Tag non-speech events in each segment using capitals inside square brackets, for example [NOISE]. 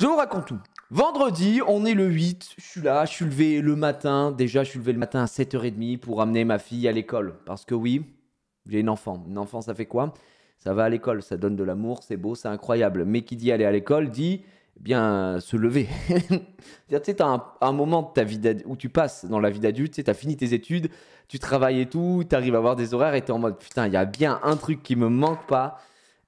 Je vous raconte tout. Vendredi, on est le 8, je suis là, je suis levé le matin, déjà je suis levé le matin à 7h30 pour amener ma fille à l'école. Parce que oui, j'ai une enfant. Une enfant, ça fait quoi Ça va à l'école, ça donne de l'amour, c'est beau, c'est incroyable. Mais qui dit aller à l'école dit eh bien se lever. [LAUGHS] tu sais, t'as un, un, moment de ta vie où tu passes dans la vie d'adulte, tu as fini tes études, tu travailles et tout, tu arrives à avoir des horaires et es en mode putain, il y a bien un truc qui me manque pas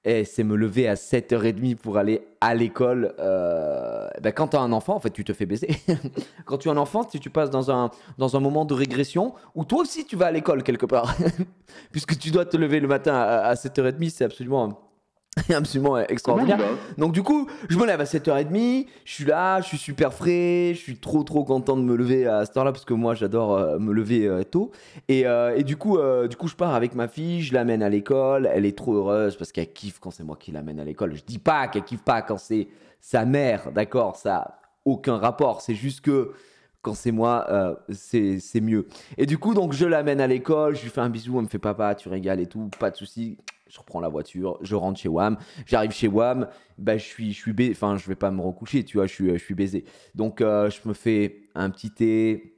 et eh, c'est me lever à 7h30 pour aller à l'école. Euh, ben, quand tu as un enfant, en fait, tu te fais baiser. [LAUGHS] quand tu as un enfant, tu, tu passes dans un, dans un moment de régression où toi aussi tu vas à l'école quelque part. [LAUGHS] Puisque tu dois te lever le matin à, à 7h30, c'est absolument [LAUGHS] absolument extraordinaire. Donc du coup, je me lève à 7h30, je suis là, je suis super frais, je suis trop trop content de me lever à cette heure-là parce que moi j'adore euh, me lever euh, tôt. Euh, et, du coup, du coup, je pars avec ma fille, je l'amène à l'école, elle est trop heureuse parce qu'elle kiffe quand c'est moi qui l'amène à l'école. Je dis pas qu'elle kiffe pas quand c'est sa mère, d'accord, ça aucun rapport, c'est juste que quand c'est moi, c'est mieux. Et du coup, donc je l'amène à l'école, je lui fais un bisou, elle me fait papa, tu régales et tout, pas de souci, je reprends la voiture, je rentre chez WAM, j'arrive chez WAM, bah, je suis, je suis baisé, enfin, je vais pas me recoucher, tu vois, je suis, je suis baisé. Donc, euh, je me fais un petit thé,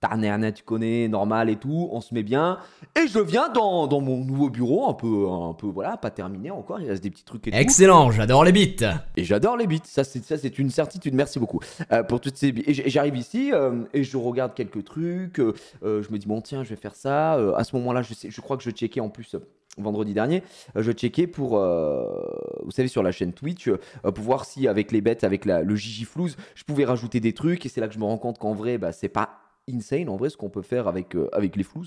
Tarnerna, tu connais, normal et tout, on se met bien. Et je viens dans, dans, mon nouveau bureau, un peu, un peu, voilà, pas terminé encore, il reste des petits trucs et Excellent, j'adore les bits Et j'adore les bits ça c'est, ça c'est une certitude, merci beaucoup euh, pour toutes ces Et j'arrive ici, euh, et je regarde quelques trucs, je me dis, bon tiens, je vais faire ça, à ce moment-là, je, sais, je crois que je checkais en plus vendredi dernier, euh, je checkais pour, euh, vous savez, sur la chaîne Twitch, euh, pour voir si avec les bêtes, avec le le flouze, je pouvais rajouter des trucs. Et c'est là que je me rends compte qu'en vrai, bah, c'est pas insane en vrai ce qu'on peut faire avec, avec les floues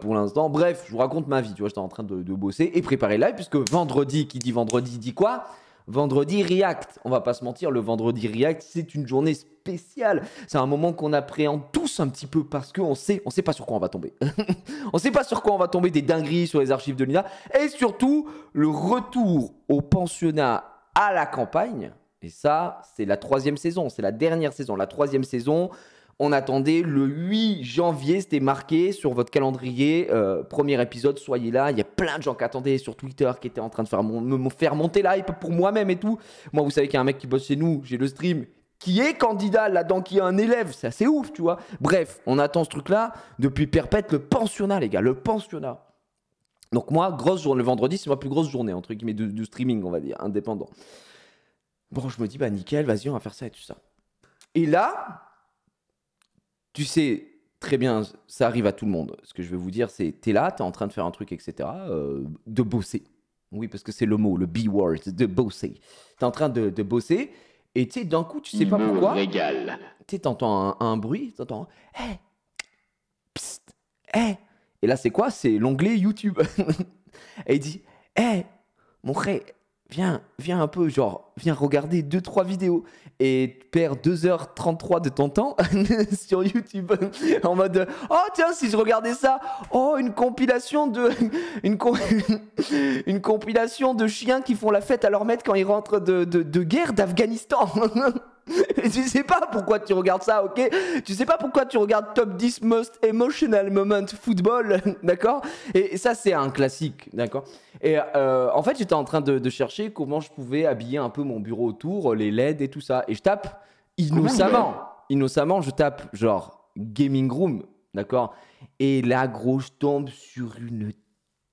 pour l'instant. Bref, je vous raconte ma vie, tu vois, j'étais en train de, bosser et préparer live puisque vendredi, qui dit vendredi dit quoi Vendredi React, on va pas se mentir, le vendredi React, c'est une journée spéciale. C'est un moment qu'on appréhende tous un petit peu parce qu'on sait, on sait pas sur quoi on va tomber. [LAUGHS] on sait pas sur quoi on va tomber des dingueries sur les archives de l'INA. Et surtout, le retour au pensionnat à la campagne. Et ça, c'est la troisième saison, c'est la dernière saison. La troisième saison, on attendait le 8 janvier, c'était marqué sur votre calendrier. Euh, premier épisode, soyez là. Il y a plein de gens qui attendaient sur Twitter, qui étaient en train de faire mon, me faire monter l'hype pour moi-même et tout. Moi, vous savez qu'il y a un mec qui bosse chez nous, j'ai le stream, qui est candidat là-dedans, qui est un élève. C'est assez ouf, tu vois. Bref, on attend ce truc-là depuis perpète le pensionnat, les gars, le pensionnat. Donc moi, grosse journée, le vendredi, c'est ma plus grosse journée, entre guillemets, de, streaming, on va dire, indépendant. Bon, je me dis, bah nickel, vas-y, on va faire ça et tout ça. Et là, tu sais très bien, ça arrive à tout le monde. Ce que je veux vous dire, c'est t'es là, t'es en train de faire un truc, etc. Euh, de bosser. Oui, parce que c'est le mot, le B-word, de bosser. T'es en train de, bosser et tu sais, d'un coup, tu sais pas mmh, pourquoi. Régale. Tu sais, t'entends un, un, bruit, t'entends. Eh, psst, eh. Et là, c'est quoi C'est l'onglet YouTube. [LAUGHS] et il dit Hé, eh, mon frère, viens, viens un peu, genre, viens regarder deux trois vidéos et perds 2h33 de ton temps [LAUGHS] sur YouTube en mode Oh, tiens, si je regardais ça, oh, une compilation de. [LAUGHS] [LAUGHS] une, compilation de chiens qui font la fête à leur maître quand ils rentrent de guerre d'Afghanistan [LAUGHS] tu sais pas pourquoi tu regardes ça, ok Tu sais pas pourquoi tu regardes Top 10 Most Emotional Moment Football, [LAUGHS] d'accord Et ça, c'est un classique, d'accord Et euh, en fait, j'étais en train de, chercher comment je pouvais habiller un peu mon bureau autour, les LED et tout ça. Et je tape innocemment, innocemment, je tape genre gaming room, d'accord Et là, gros, je tombe sur une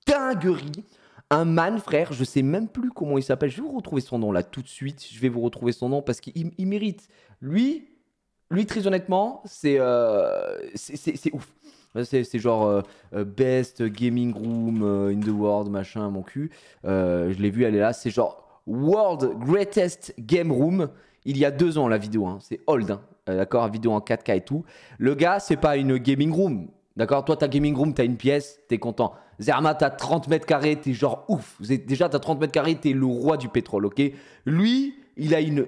dinguerie un man, frère, je sais même plus comment il s'appelle. Je vais vous retrouver son nom là tout de suite. Je vais vous retrouver son nom parce qu'il mérite. Lui, lui très honnêtement, c'est euh, c'est ouf. C'est genre euh, euh, best gaming room in the world, machin, mon cul. je l'ai vu, elle est là. C'est genre world greatest game room. Il y a deux ans la vidéo, hein. c'est old, hein. d'accord, vidéo en 4K et tout. Le gars, c'est pas une gaming room, D'accord Toi, ta gaming room, t'as une pièce, t'es content. Zerma, t'as 30 mètres carrés, t'es genre ouf. Déjà, t'as 30 mètres carrés, t'es le roi du pétrole, ok Lui, il a une.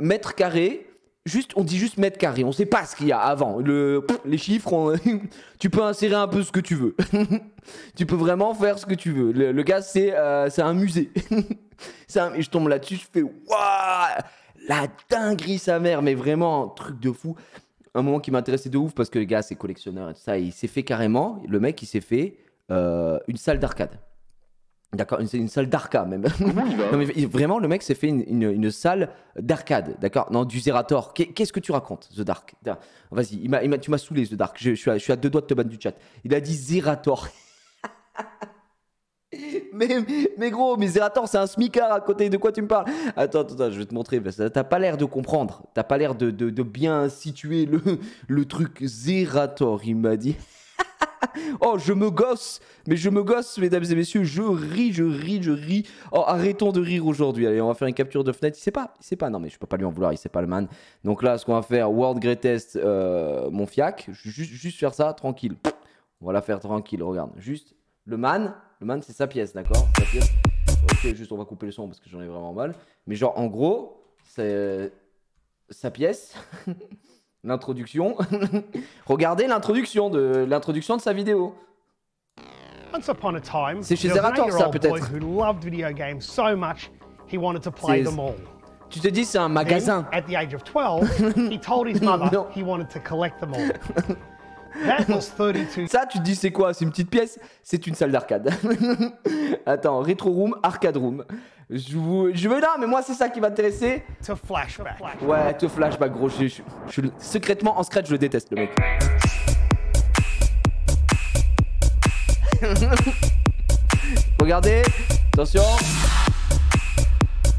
mètre carré, juste, on dit juste mètre carré, on sait pas ce qu'il y a avant. les chiffres, [LAUGHS] tu peux insérer un peu ce que tu veux. [LAUGHS] tu peux vraiment faire ce que tu veux. Le, cas gars, euh, c'est un musée. [LAUGHS] et je tombe là-dessus, je fais Waouh La dinguerie, sa mère, mais vraiment, truc de fou un moment qui m'intéressait de ouf parce que le gars, c'est collectionneur et tout ça. il s'est fait carrément, le mec, il s'est fait euh, une salle d'arcade. D'accord, une salle d'arcade même. [LAUGHS] Bah. non, mais vraiment, le mec s'est fait une, une, salle d'arcade, d'accord Non, du Zerator. Qu'est-ce que tu racontes, The Dark Vas-y, tu m'as saoulé, The Dark. Je, suis à, suis à, deux doigts de te battre du chat. Il a dit Zerator. [LAUGHS] [LAUGHS] mais, gros, mais Zerator, c'est un smicard à côté de quoi tu me parles Attends, attends, je vais te montrer. T'as pas l'air de comprendre. T'as pas l'air de, bien situer [LAUGHS] le, truc. Zerator, il m'a dit. [LAUGHS] oh, je me gosse, mais je me gosse, mesdames et messieurs, je ris, je ris, je ris. Oh, arrêtons de rire aujourd'hui. Allez, on va faire une capture de fenêtre. Il sait pas, il sait pas. Non, mais je peux pas lui en vouloir, il sait pas le man. Donc là, ce qu'on va faire, World Greatest, euh, mon fiac. Juste, juste faire ça, tranquille. On va la faire tranquille, regarde. Juste le man, le man c'est sa pièce, d'accord Sa pièce. Ok, juste on va couper le son parce que j'en ai vraiment mal. Mais genre en gros, c'est euh, sa pièce, [LAUGHS] l'introduction. [LAUGHS] Regardez l'introduction de l'introduction de sa vidéo. C'est chez Zerator ça peut-être. Tu te dis c'est un magasin. 12, [LAUGHS] Ça, tu te dis, c'est quoi C'est une petite pièce C'est une salle d'arcade. [LAUGHS] Attends, rétro Room, Arcade Room. Je, veux là, mais moi, c'est ça qui m'intéressait. To flashback. Ouais, to flashback, gros. Je, je, secrètement, en scratch, je le déteste, le mec. [LAUGHS] Regardez, attention.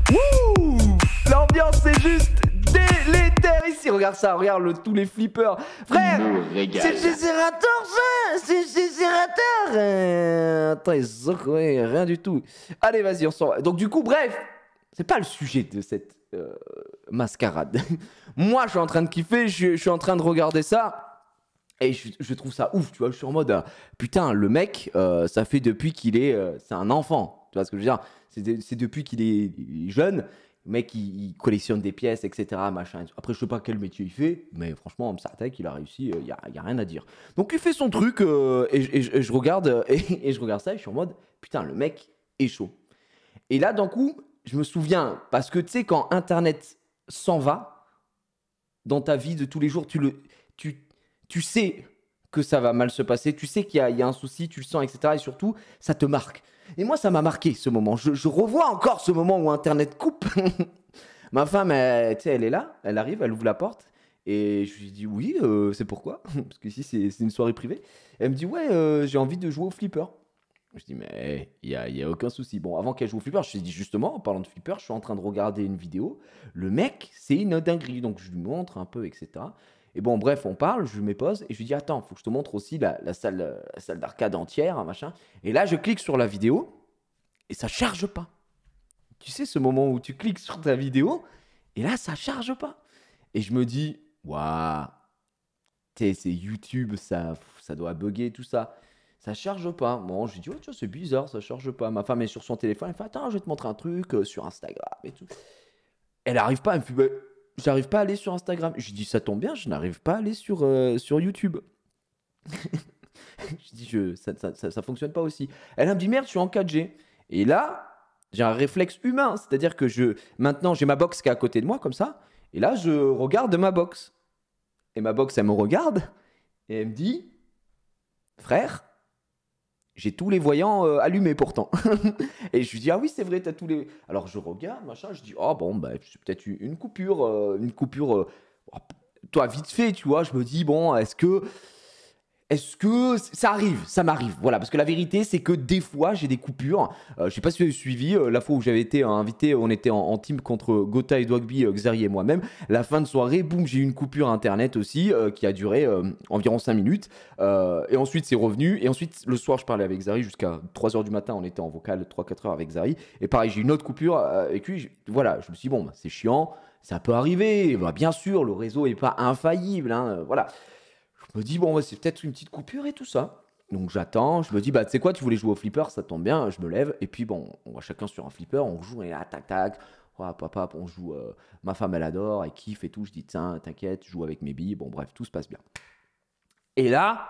Wouh L'ambiance, c'est juste l'éther ici. Regarde ça, regarde tous les flippers. Frère, c'est Gécérator ça C'est le euh, Attends, rien du tout. Allez, vas-y, on sort. Donc, du coup, bref, c'est pas le sujet de cette euh, mascarade. [LAUGHS] Moi, je suis en train de kiffer, je, suis en train de regarder ça. Et je, trouve ça ouf, tu vois. Je suis en mode, euh, putain, le mec, euh, ça fait depuis qu'il est. c'est un enfant, tu vois ce que je veux dire C'est depuis qu'il est jeune le mec, il, collectionne des pièces, etc. Machin. Après, je sais pas quel métier il fait, mais franchement, ça certain il a réussi, euh, il n'y a, rien à dire. Donc, il fait son truc, euh, et, je regarde, euh, [LAUGHS] et, je regarde ça, et je suis en mode, putain, le mec est chaud. Et là, d'un coup, je me souviens, parce que tu sais, quand Internet s'en va, dans ta vie de tous les jours, tu, le, tu, tu sais que ça va mal se passer, tu sais qu'il y, a un souci, tu le sens, etc. Et surtout, ça te marque. Et moi, ça m'a marqué ce moment. Je, revois encore ce moment où Internet coupe. [LAUGHS] Ma femme, elle, elle est là, elle arrive, elle ouvre la porte. Et je lui dis oui, euh, c'est pourquoi [LAUGHS] Parce que si c'est une soirée privée. Elle me dit ouais, euh, j'ai envie de jouer au flipper. Je dis mais il n'y a, y a, aucun souci. Bon, avant qu'elle joue au flipper, je lui dis justement, en parlant de flipper, je suis en train de regarder une vidéo. Le mec, c'est une dinguerie. Donc je lui montre un peu, etc. Et bon, bref, on parle, je mets pause et je lui dis Attends, faut que je te montre aussi la, salle, salle d'arcade entière, machin. Et là, je clique sur la vidéo et ça charge pas. Tu sais, ce moment où tu cliques sur ta vidéo et là, ça charge pas. Et je me dis Waouh, c'est YouTube, ça, ça doit bugger, tout ça. Ça charge pas. Bon, je lui dis Oh, c'est bizarre, ça charge pas. Ma femme est sur son téléphone, elle fait Attends, je vais te montrer un truc euh, sur Instagram et tout. Elle arrive pas, elle me fait bah, j'arrive pas à aller sur Instagram. Je dis, ça tombe bien, je n'arrive pas à aller sur, euh, sur YouTube. [LAUGHS] je dis, je, ça, ça, ça, fonctionne pas aussi. Elle, me dit, merde, je suis en 4G. Et là, j'ai un réflexe humain, c'est-à-dire que je maintenant j'ai ma box qui est à côté de moi comme ça, et là je regarde ma box. Et ma box, elle me regarde et elle me dit, frère, j'ai tous les voyants euh, allumés pourtant. [LAUGHS] et je lui dis, ah oui, c'est vrai, t'as tous les. Alors je regarde, machin, je dis, ah bon, bah, c'est peut-être une coupure, euh, une coupure. Euh, oh, toi, vite fait, tu vois, je me dis, bon, est-ce que est-ce que ça arrive Ça m'arrive. Voilà, parce que la vérité, c'est que des fois, j'ai des coupures. Je euh, je sais pas si vous avez suivi, euh, la fois où j'avais été euh, invité, on était en, team contre Gotha et Dwagby, Xari et moi-même. La fin de soirée, boum, j'ai eu une coupure internet aussi, qui a duré environ 5 minutes. et ensuite, c'est revenu. Et ensuite, le soir, je parlais avec Xari jusqu'à 3h du matin. On était en vocal 3-4 heures avec Xari. Et pareil, j'ai eu une autre coupure et lui. voilà, je me suis dit, bon, bah, c'est chiant, ça peut arriver. Bah, bien sûr, le réseau n'est pas infaillible. Hein, voilà. Je me dis, bon, c'est peut-être une petite coupure et tout ça. Donc j'attends, je me dis, bah tu sais quoi, tu voulais jouer au flipper, ça tombe bien, je me lève, et puis bon, on va chacun sur un flipper, on joue, et là, tac, tac, oh, papa, on joue, euh, ma femme elle adore, elle kiffe et tout, je dis, tiens, t'inquiète, je joue avec mes billes, bon bref, tout se passe bien. Et là,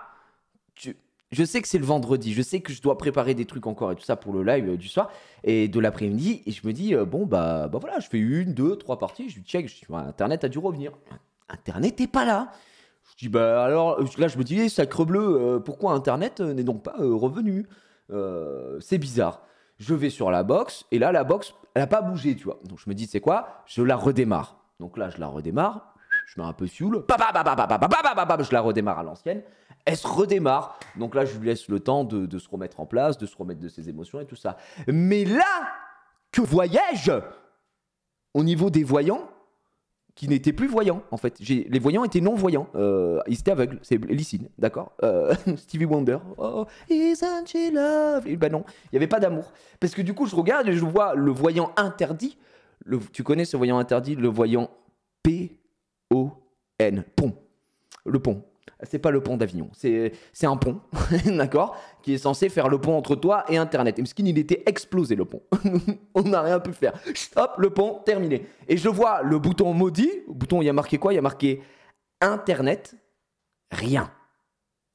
je sais que c'est le vendredi, je sais que je dois préparer des trucs encore et tout ça pour le live euh, du soir, et de l'après-midi, et je me dis, euh, bon, bah, bah voilà, je fais une, deux, trois parties, je check, dis, bah, Internet a dû revenir. Internet n'est pas là. Je dis, bah alors, là, je me dis, sacrebleu, pourquoi Internet n'est donc pas revenu C'est bizarre. Je vais sur la box, et là, la box, elle n'a pas bougé, tu vois. Donc, je me dis, c'est quoi Je la redémarre. Donc là, je la redémarre, je mets un peu fuel, je la redémarre à l'ancienne, elle se redémarre. Donc là, je lui laisse le temps de, de, se remettre en place, de se remettre de ses émotions et tout ça. Mais là, que voyage au niveau des voyants qui n'étaient plus voyants en fait. Les voyants étaient non voyants. Euh, ils étaient aveugles. C'est Lissine, d'accord. Euh, [LAUGHS] Stevie Wonder. Oh, oh isn't she eh ben non, il n'y avait pas d'amour. Parce que du coup, je regarde et je vois le voyant interdit. tu connais ce voyant interdit, le voyant P O N. Pont. Le pont c'est pas le pont d'Avignon, c'est un pont, [LAUGHS] d'accord, qui est censé faire le pont entre toi et Internet. Et Mskin, il était explosé le pont. [LAUGHS] On n'a rien pu faire. Stop, le pont, terminé. Et je vois le bouton maudit, le bouton, il y a marqué quoi Il y a marqué Internet, rien.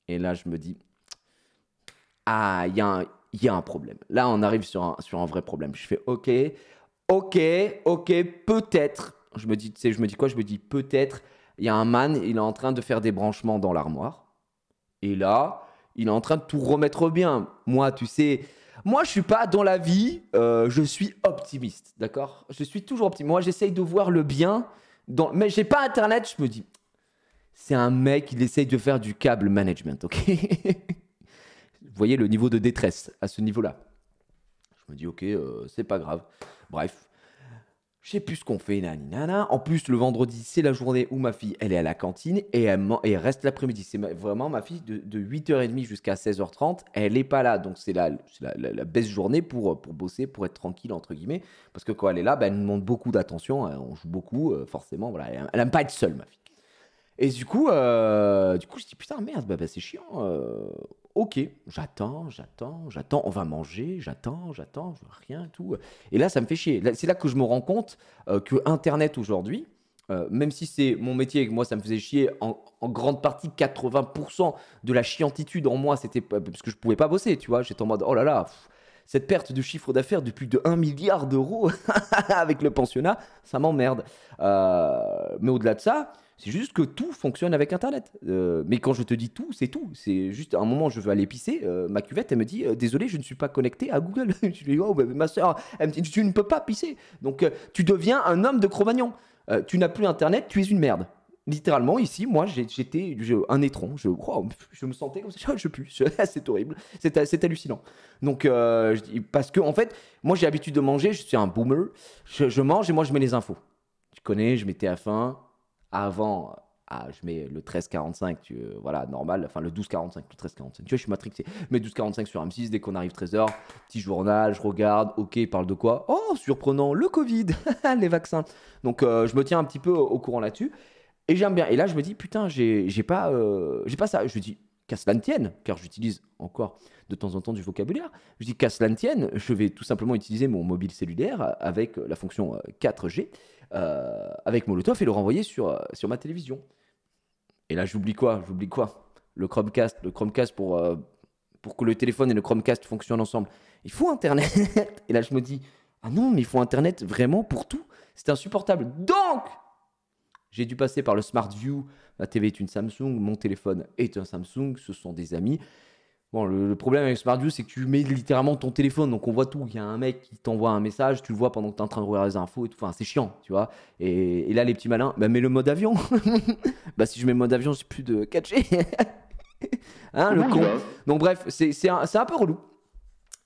Et là, je me dis, ah, il y, a un problème. Là, on arrive sur un, sur un vrai problème. Je fais, ok, ok, ok, peut-être. Je me dis, tu je me dis quoi Je me dis, peut-être il y a un man, il est en train de faire des branchements dans l'armoire. Et là, il est en train de tout remettre bien. Moi, tu sais, moi, je suis pas dans la vie, euh, je suis optimiste, d'accord Je suis toujours optimiste. Moi, j'essaye de voir le bien, dans... mais j'ai pas Internet, je me dis, c'est un mec, il essaye de faire du câble management, ok [LAUGHS] Vous voyez le niveau de détresse à ce niveau-là. Je me dis, ok, euh, c'est pas grave. Bref, je sais plus ce qu'on fait, En plus, le vendredi, c'est la journée où ma fille, elle est à la cantine et elle, reste l'après-midi. C'est vraiment ma fille de, 8h30 jusqu'à 16h30, elle n'est pas là. Donc, c'est la, baisse journée pour, bosser, pour être tranquille, entre guillemets. Parce que quand elle est là, bah, elle nous demande beaucoup d'attention, hein. on joue beaucoup, euh, forcément. Voilà, elle, n'aime pas être seule, ma fille. Et du coup, euh, du coup, je dis putain merde, bah, bah, c'est chiant. Euh ok, j'attends, j'attends, j'attends, on va manger, j'attends, j'attends, je veux rien, tout. Et là, ça me fait chier. C'est là que je me rends compte euh, que Internet aujourd'hui, euh, même si c'est mon métier et que moi ça me faisait chier, en, grande partie 80% de la chiantitude en moi, c'était parce que je pouvais pas bosser, tu vois. J'étais en mode oh là là, cette perte de chiffre d'affaires de plus de 1 milliard d'euros [LAUGHS] avec le pensionnat, ça m'emmerde. Euh, mais au-delà de ça, c'est juste que tout fonctionne avec Internet. Euh, mais quand je te dis tout, c'est tout. C'est juste à un moment, je veux aller pisser. Euh, ma cuvette, elle me dit Désolé, je ne suis pas connecté à Google. [LAUGHS] je lui dis oh, bah, ma soeur, elle Tu ne peux pas pisser. Donc, tu deviens un homme de Cro-Magnon. tu n'as plus Internet, tu es une merde littéralement ici, moi j'étais un étron, je, crois je me sentais comme ça, [LAUGHS] je pue, c'est horrible, c'est hallucinant. Donc euh, parce que en fait, moi j'ai l'habitude de manger, je suis un boomer, je, mange et moi je mets les infos. Tu connais, je mettais à faim avant. Ah, je mets le 1345, tu, euh, voilà, normal, enfin le 1245, le 1345, tu vois, je suis matrixé. Mais 1245 sur M6, dès qu'on arrive 13h, petit journal, je regarde, ok, parle de quoi Oh, surprenant, le Covid, [LAUGHS] les vaccins. Donc euh, je me tiens un petit peu au courant là-dessus. Et j'aime bien. Et là, je me dis, putain, j'ai pas, euh, j'ai pas ça. Je dis, qu'à cela ne tienne, car j'utilise encore de temps en temps du vocabulaire. Je dis qu'à cela ne tienne, je vais tout simplement utiliser mon mobile cellulaire avec la fonction 4G, euh, euh, avec Molotov, et le renvoyer sur, euh, sur ma télévision. Et là, j'oublie quoi J'oublie quoi Le Chromecast. Le Chromecast pour, pour que le téléphone et le Chromecast fonctionnent ensemble. Il faut Internet. [LAUGHS] et là, je me dis, ah non, mais il faut Internet vraiment pour tout. C'est insupportable. Donc, j'ai dû passer par le Smart View. Ma TV est une Samsung, mon téléphone est un Samsung, ce sont des amis. Bon, le, problème avec Smart View, c'est que tu mets littéralement ton téléphone, donc on voit tout. Il y a un mec qui t'envoie un message, tu le vois pendant que tu es en train de regarder les infos et tout. Enfin, c'est chiant, tu vois. Et, là, les petits malins, bah, mets le mode avion. [LAUGHS] bah, si je mets le mode avion, j'ai plus de 4G. [LAUGHS] hein, le con. Donc, bref, c'est un, un peu relou.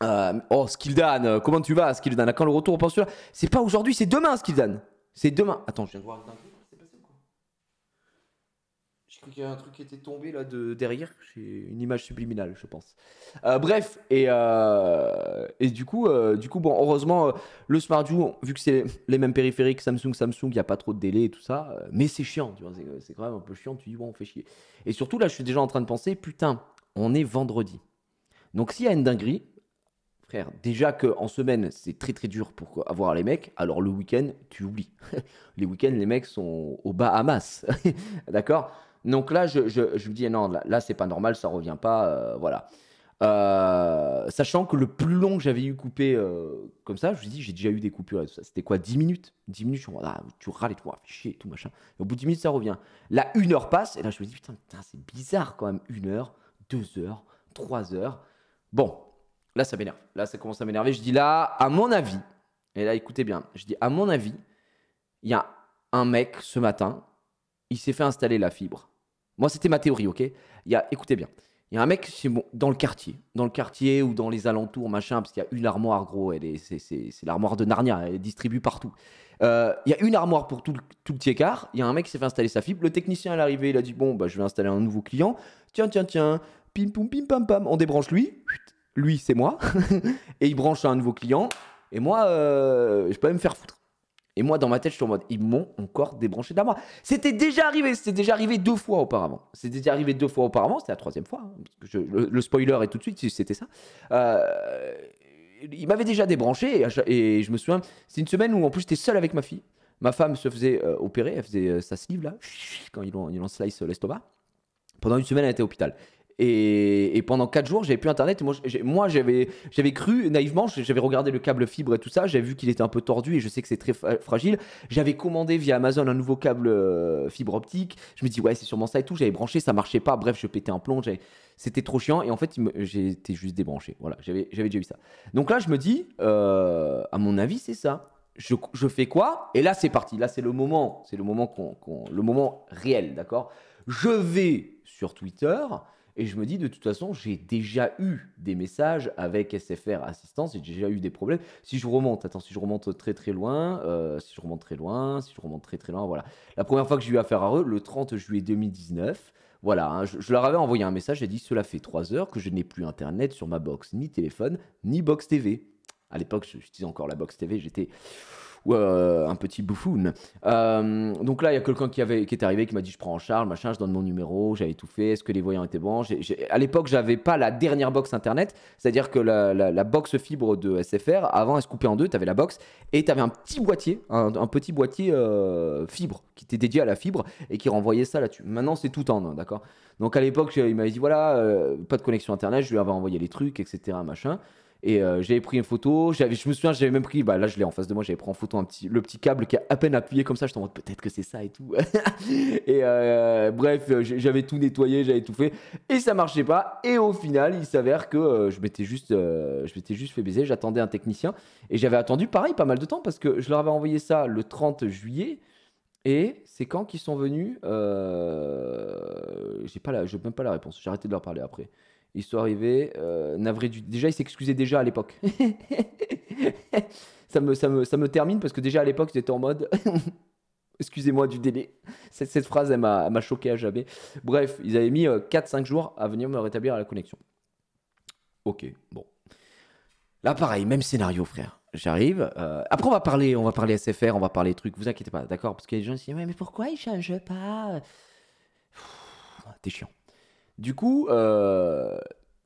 Euh, oh, Skildan, comment tu vas, Skildan À quand le retour pour C'est pas aujourd'hui, c'est demain, Skildan. C'est demain. Attends, je viens de voir crois qu'il y a un truc qui était tombé là de derrière. J'ai une image subliminale, je pense. Euh, bref, et, euh, et du coup, euh, du coup, bon, heureusement, le Smart View, vu que c'est les mêmes périphériques Samsung, Samsung, il n'y a pas trop de délai et tout ça, mais c'est chiant, tu vois, c'est quand même un peu chiant, tu dis, bon, on fait chier. Et surtout, là, je suis déjà en train de penser, putain, on est vendredi. Donc, s'il y a une dinguerie, frère, déjà qu'en semaine, c'est très très dur pour avoir les mecs, alors le week-end, tu oublies. [LAUGHS] les week-ends, les mecs sont à Bahamas, [LAUGHS] d'accord donc là, je, je, me dis, non, là, là c'est pas normal, ça revient pas. Euh, voilà. Euh, sachant que le plus long que j'avais eu coupé euh, comme ça, je me dis, j'ai déjà eu des coupures et tout ça. C'était quoi 10 minutes 10 minutes, ah, tu râles et tout, ah, chier tout machin. au bout de 10 minutes, ça revient. Là, une heure passe et là, je me dis, putain c'est bizarre quand même. Une heure, deux heures, trois heures. Bon, là, ça m'énerve. Là, ça commence à m'énerver. Je dis, là, à mon avis, et là, écoutez bien, je dis, à mon avis, il y a un mec ce matin, il s'est fait installer la fibre moi, c'était ma théorie, ok Il y a, Écoutez bien. Il y a un mec bon, dans le quartier, dans le quartier ou dans les alentours, machin, parce qu'il y a une armoire, gros, elle est, c'est, c'est, l'armoire de Narnia, elle est distribue partout. Euh, il y a une armoire pour tout tout le petit écart, il y a un mec qui s'est fait installer sa fibre, le technicien à l'arrivée, il a dit, bon, bah, je vais installer un nouveau client, tiens, tiens, tiens, pim, pum, pim, pam, pam, on débranche lui, lui, c'est moi, [LAUGHS] et il branche un nouveau client, et moi, euh, je peux même me faire foutre. Et moi, dans ma tête, je suis en mode, ils m'ont encore débranché d'amour. C'était déjà arrivé, c'était déjà arrivé deux fois auparavant. C'était déjà arrivé deux fois auparavant, c'était la troisième fois. Hein, le, spoiler est tout de suite, c'était ça. Euh, il m'avait déjà débranché, et, je me souviens, c'est une semaine où en plus j'étais seul avec ma fille. Ma femme se faisait euh, opérer, elle faisait euh, sa sleeve là, quand ils l'ont slice euh, l'estomac. Pendant une semaine, elle était à l'hôpital. Et, pendant 4 jours, j'avais plus internet. moi, j'avais cru naïvement, j'avais regardé le câble fibre et tout ça. J'avais vu qu'il était un peu tordu et je sais que c'est très fragile. J'avais commandé via Amazon un nouveau câble euh, fibre optique. Je me dis, ouais, c'est sûrement ça et tout. J'avais branché, ça marchait pas. Bref, je pétais un plomb. C'était trop chiant. Et en fait, j'étais juste débranché. Voilà, j'avais déjà eu ça. Donc là, je me dis, euh, à mon avis, c'est ça. Je, fais quoi Et là, c'est parti. Là, c'est le moment. C'est le moment le moment réel, d'accord Je vais sur Twitter. Et je me dis, de toute façon, j'ai déjà eu des messages avec SFR assistance, j'ai déjà eu des problèmes. Si je remonte, attends, si je remonte très très loin, euh, si je remonte très loin, si je remonte très très loin, voilà. La première fois que j'ai eu affaire à eux, le 30 juillet 2019, voilà, hein, je, leur avais envoyé un message, j'ai dit, cela fait 3 heures que je n'ai plus Internet sur ma box, ni téléphone, ni box TV. À l'époque, j'utilisais encore la box TV, j'étais ou euh, un petit bouffon euh, donc là, il y a quelqu'un qui, avait, qui est arrivé qui m'a dit Je prends en charge, machin, je donne mon numéro, j'avais étouffé est-ce que les voyants étaient bons j'ai À l'époque, j'avais pas la dernière box internet, c'est-à-dire que la, box fibre de SFR, avant, elle se coupait en deux, tu avais la box et tu avais un petit boîtier, un, petit boîtier euh, fibre qui était dédié à la fibre et qui renvoyait ça là-dessus. Maintenant, c'est tout en d'accord donc à l'époque, il m'avait dit voilà, pas de connexion internet, je lui avais envoyé les trucs, etc. Machin. Et euh, j'avais pris une photo, je me souviens, j'avais même pris, bah là je l'ai en face de moi, j'avais pris en photo un petit, le petit câble qui a à peine appuyé comme ça, je t'en peut-être que c'est ça et tout. [LAUGHS] et euh, bref, euh, j'avais tout nettoyé, j'avais tout fait, et ça marchait pas. Et au final, il s'avère que je m'étais juste, je m'étais juste fait baiser, j'attendais un technicien, et j'avais attendu pareil pas mal de temps parce que je leur avais envoyé ça le 30 juillet. Et c'est quand qu'ils sont venus J'ai pas, la, même pas la réponse. J'ai arrêté de leur parler après. Ils sont arrivés, euh, du... Déjà, ils s'excusaient déjà à l'époque. [LAUGHS] ça, me, ça, me, ça me termine parce que déjà à l'époque, étaient en mode... [LAUGHS] Excusez-moi du délai. Cette, phrase, elle m'a choqué à jamais. Bref, ils avaient mis 4-5 euh, jours à venir me rétablir à la connexion. Ok, bon. Là, pareil, même scénario, frère. J'arrive. Euh, après, on va parler, on va parler SFR, on va parler trucs. Vous inquiétez pas, d'accord Parce qu'il y a des gens qui disent, mais pourquoi ils changent pas T'es chiant. Du coup, euh,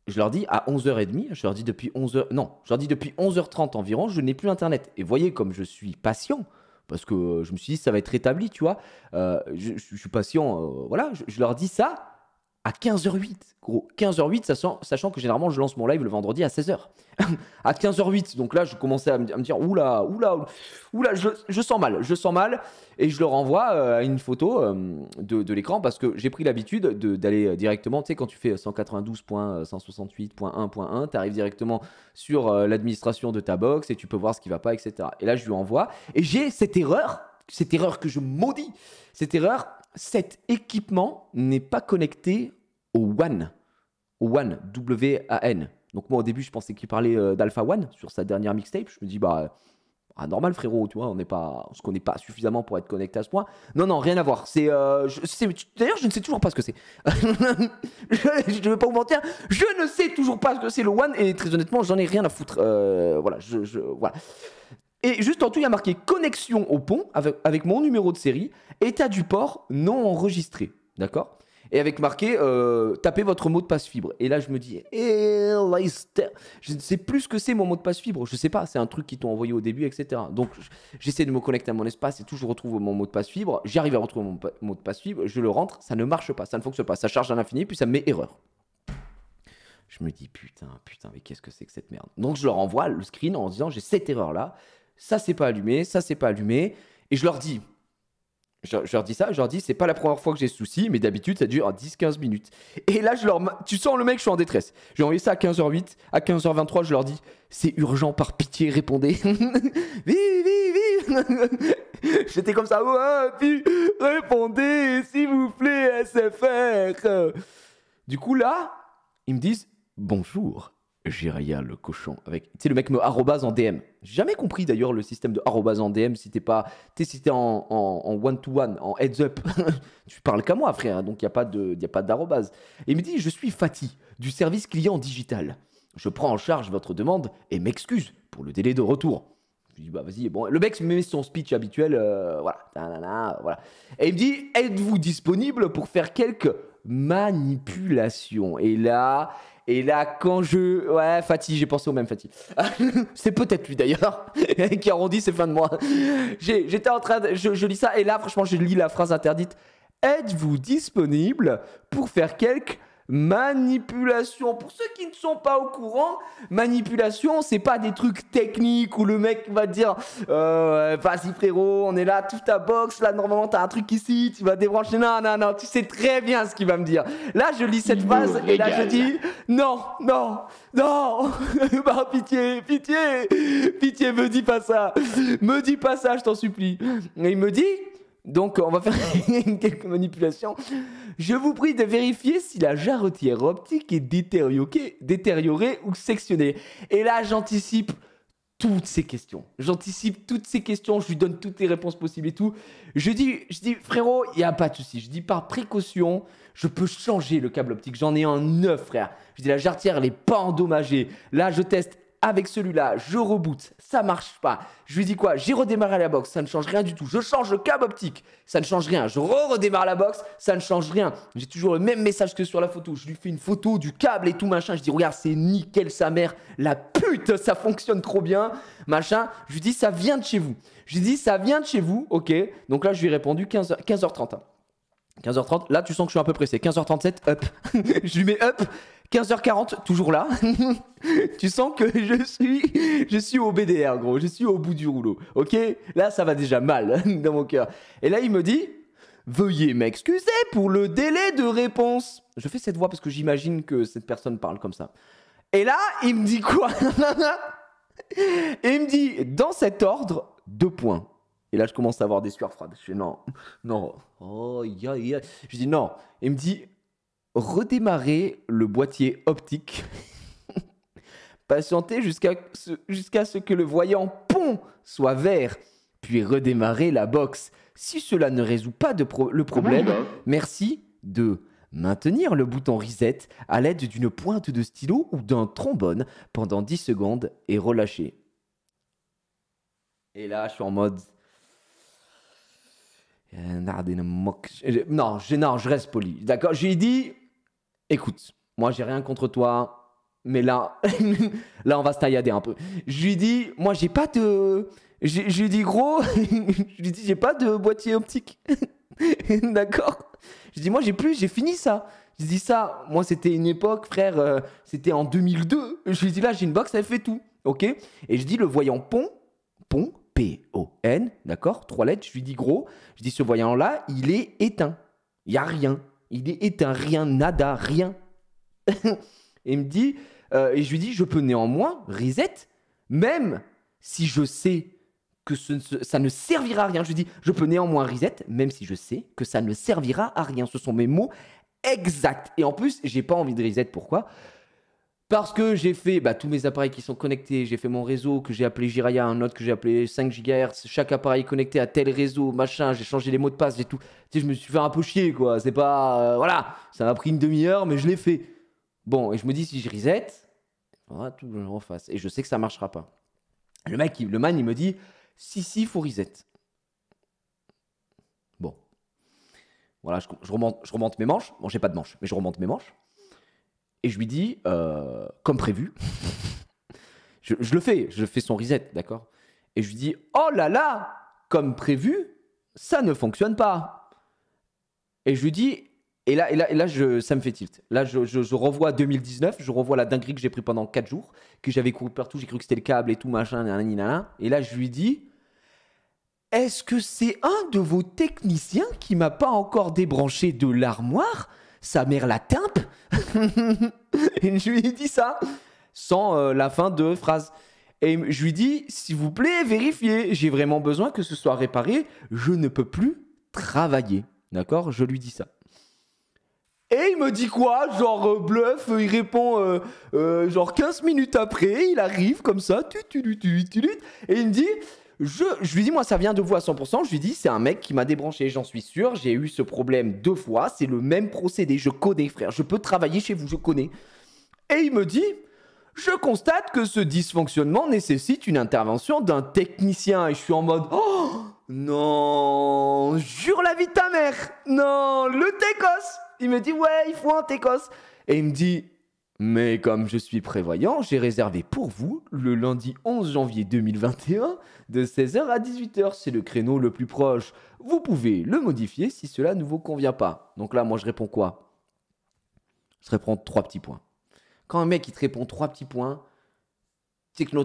je leur dis à 11h30, je leur dis depuis 11h, non, je leur dis depuis 11h30 environ, je n'ai plus Internet. Et voyez comme je suis patient, parce que je me suis dit, ça va être rétabli, tu vois. Euh, je, suis patient, euh, voilà, je, leur dis ça à 15h08, gros. 15h08, sachant, sachant, que généralement je lance mon live le vendredi à 16h. [LAUGHS] à 15h08, donc là je commençais à me, dire oula, oula, oula, je, je, sens mal, je sens mal. Et je le renvoie euh, à une photo euh, de, l'écran parce que j'ai pris l'habitude d'aller euh, directement, tu sais, quand tu fais 192.168.1.1, tu arrives directement sur l'administration de ta box et tu peux voir ce qui va pas, etc. Et là je lui envoie et j'ai cette erreur, cette erreur que je maudis, cette erreur cet équipement n'est pas connecté au WAN. Au WAN, W-A-N. Donc moi au début je pensais qu'il parlait euh, d'Alpha One sur sa dernière mixtape. Je me dis bah, ah, normal frérot, tu vois, on n'est pas, se connaît pas suffisamment pour être connecté à ce point. Non non, rien à voir. C'est, euh, d'ailleurs je ne sais toujours pas ce que c'est. [LAUGHS] je ne veux pas vous mentir, je ne sais toujours pas ce que c'est le One et très honnêtement j'en ai rien à foutre. Euh, voilà, je, voilà. Et juste en tout, il y a marqué connexion au pont avec mon numéro de série, état du port non enregistré. D'accord et avec marqué euh, tapez votre mot de passe fibre. Et là, je me dis, eh, Je ne sais plus ce que c'est mon mot de passe fibre. Je sais pas, c'est un truc qu'ils t'ont envoyé au début, etc. Donc, j'essaie de me connecter à mon espace et tout, je retrouve mon mot de passe fibre. J'arrive à retrouver mon mot de passe fibre, je le rentre, ça ne marche pas, ça ne fonctionne pas, ça charge à l'infini, puis ça me met erreur. Je me dis, putain, putain, mais qu'est-ce que c'est que cette merde Donc, je leur envoie le screen en disant, j'ai cette erreur là, ça c'est pas allumé, ça c'est pas allumé, et je leur dis, je, leur dis ça, je leur dis, c'est pas la première fois que j'ai ce souci, mais d'habitude ça dure 10-15 minutes. Et là, je leur, tu sens le mec, je suis en détresse. J'ai envoyé ça à 15h08, à 15h23, je leur dis, c'est urgent, par pitié, répondez. [LAUGHS] vive, vive, vive J'étais comme ça, puis répondez, s'il vous plaît, SFR. Du coup, là, ils me disent, bonjour rien, le cochon avec. Tu sais, le mec me arrobase en DM. J'ai jamais compris d'ailleurs le système de arrobase en DM si t'es pas. Tu si t'es en, en, one to one, en heads up. [LAUGHS] tu parles qu'à moi, frère. Hein, donc il n'y a pas de, y a pas d'arrobase. il me dit, je suis fatigué du service client digital. Je prends en charge votre demande et m'excuse pour le délai de retour. Je dis, bah vas-y, bon. Le mec met son speech habituel, euh, voilà, voilà. Et il me dit, êtes-vous disponible pour faire quelques manipulations Et là, et là, quand je. Ouais, Fatih, j'ai pensé au même Fatih. [LAUGHS] c'est peut-être lui d'ailleurs, [LAUGHS] qui arrondit ses fins de mois. J'étais en train de. Je, lis ça, et là, franchement, je lis la phrase interdite. Êtes-vous disponible pour faire quelques Manipulation. Pour ceux qui ne sont pas au courant, manipulation, c'est pas des trucs techniques où le mec va dire euh, Vas-y frérot, on est là, tout ta boxe, là normalement t'as un truc ici, tu vas débrancher. Non, non, non, tu sais très bien ce qu'il va me dire. Là, je lis cette phrase et là je dis Non, non, non, [LAUGHS] bah, pitié, pitié, pitié, me dis pas ça, me dis pas ça, je t'en supplie. Et il me dit donc on va faire [LAUGHS] quelques manipulations. Je vous prie de vérifier si la jarretière optique est détériorée, ou sectionnée. Et là, j'anticipe toutes ces questions. J'anticipe toutes ces questions, je lui donne toutes les réponses possibles et tout. Je dis, je dis frérot, il n'y a pas de souci. Je dis par précaution, je peux changer le câble optique. J'en ai un neuf, frère. Je dis la jarretière, elle n'est pas endommagée. Là, je teste avec celui-là, je reboot, ça marche pas. Je lui dis quoi J'ai redémarré la box, ça ne change rien du tout. Je change le câble optique, ça ne change rien. Je redémarre la box, ça ne change rien. J'ai toujours le même message que sur la photo. Je lui fais une photo du câble et tout machin. Je dis regarde, c'est nickel sa mère, la pute, ça fonctionne trop bien, machin. Je lui dis ça vient de chez vous. Je lui dis ça vient de chez vous, ok. Donc là, je lui ai répondu 15h, 15h30. 15h30, là tu sens que je suis un peu pressé. 15h37, up. [LAUGHS] je lui mets up. 15h40, toujours là. [LAUGHS] tu sens que je suis, je suis au BDR, gros. Je suis au bout du rouleau. Ok Là, ça va déjà mal [LAUGHS] dans mon cœur. Et là, il me dit Veuillez m'excuser pour le délai de réponse. Je fais cette voix parce que j'imagine que cette personne parle comme ça. Et là, il me dit quoi [LAUGHS] il me dit Dans cet ordre, deux points. Et là, je commence à avoir des sueurs froides. Je dis non, non, oh, yeah, yeah. Je dis non. Il me dit redémarrer le boîtier optique, [LAUGHS] patienter jusqu'à ce, ce que le voyant pont soit vert, puis redémarrer la box. Si cela ne résout pas le problème, merci de maintenir le bouton reset à l'aide d'une pointe de stylo ou d'un trombone pendant 10 secondes et relâcher. Et là, je suis en mode... Euh, non, non, je reste poli. D'accord J'ai dit, écoute, moi j'ai rien contre toi, mais là, [LAUGHS] là on va se taillader un peu. Je lui dis, moi j'ai pas de, je, lui dis gros, [LAUGHS] je lui dis j'ai pas de boîtier optique, [LAUGHS] d'accord. Je dis moi j'ai plus, j'ai fini ça. Je dis ça, moi c'était une époque, frère, euh, c'était en 2002. Je lui dis là j'ai une box, elle fait tout, ok. Et je dis le voyant pont, pont, P-O-N, d'accord, trois lettres. Je lui dis gros, je dis ce voyant là, il est éteint, il y a rien. Il est un rien, nada, rien. [LAUGHS] et me dit, euh, et je lui dis, je peux néanmoins reset, même si je sais que ça ne servira à rien. Je lui dis, je peux néanmoins reset, même si je sais que ça ne servira à rien. Ce sont mes mots exacts. Et en plus, j'ai pas envie de reset. Pourquoi parce que j'ai fait bah, tous mes appareils qui sont connectés, j'ai fait mon réseau que j'ai appelé Jiraya, un autre que j'ai appelé 5 GHz, chaque appareil connecté à tel réseau, machin, j'ai changé les mots de passe, j'ai tout. Tu sais, je me suis fait un peu chier, quoi. C'est pas. Euh, voilà, ça m'a pris une demi-heure, mais je l'ai fait. Bon, et je me dis, si je reset, voilà, tout le en Et je sais que ça marchera pas. Le mec, le man, il me dit, si, si, faut reset. Bon. Voilà, je, remonte, je remonte mes manches. Bon, j'ai pas de manches, mais je remonte mes manches. Et je lui dis, euh, comme prévu, je, le fais, je fais son reset, d'accord Et je lui dis, oh là là, comme prévu, ça ne fonctionne pas. Et je lui dis, et là, et là, et là je, ça me fait tilt. Là, je, revois 2019, je revois la dinguerie que j'ai pris pendant 4 jours, que j'avais couru partout, j'ai cru que c'était le câble et tout, machin, Et là, je lui dis, est-ce que c'est un de vos techniciens qui m'a pas encore débranché de l'armoire sa mère la timpe [LAUGHS] Et je lui dis ça sans euh, la fin de phrase. Et je lui dis, s'il vous plaît, vérifiez, j'ai vraiment besoin que ce soit réparé, je ne peux plus travailler. D'accord Je lui dis ça. Et il me dit quoi Genre euh, bluff, il répond euh, genre 15 minutes après, il arrive comme ça, et il me dit je, lui dis, moi, ça vient de vous à 100%. Je lui dis, c'est un mec qui m'a débranché, j'en suis sûr. J'ai eu ce problème deux fois. C'est le même procédé. Je connais, frère. Je peux travailler chez vous, je connais. Et il me dit, je constate que ce dysfonctionnement nécessite une intervention d'un technicien. Et je suis en mode, oh non, jure la vie de ta mère. Non, le Técos. Il me dit, ouais, il faut un Técos. Et il me dit, mais comme je suis prévoyant, j'ai réservé pour vous le lundi 11 janvier 2021 de 16h à 18h. C'est le créneau le plus proche. Vous pouvez le modifier si cela ne vous convient pas. Donc là, moi, je réponds quoi Je réponds trois petits points. Quand un mec il te répond trois petits points, c'est que,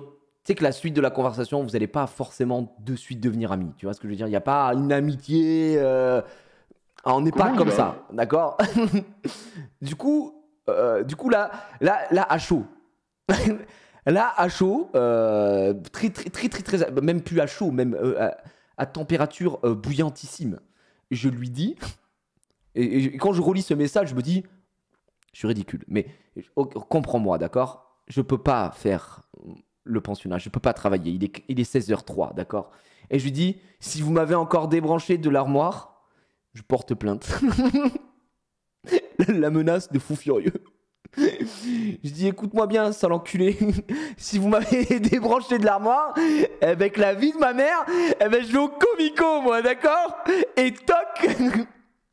la suite de la conversation, vous n'allez pas forcément de suite devenir amis. Tu vois ce que je veux dire Il n'y a pas une amitié. Euh, on n'est pas comme ça, d'accord [LAUGHS] Du coup, euh, du coup, là, là, là, à chaud. [LAUGHS] là, à chaud, euh, très, très, très, très, même plus à chaud, même euh, à, température bouillantissime. Je lui dis, et, quand je relis ce message, je me dis, je suis ridicule. Mais oh, comprends-moi, d'accord Je peux pas faire le pensionnat, je peux pas travailler. Il est, il est 16h03, d'accord Et je lui dis, si vous m'avez encore débranché de l'armoire, je porte plainte. [LAUGHS] [LAUGHS] la menace de fou furieux. [LAUGHS] Je dis écoute-moi bien, sale enculé. [LAUGHS] si vous m'avez débranché de l'armoire, eh ben, avec la vie de ma mère, eh ben je vais au comico moi, d'accord Et toc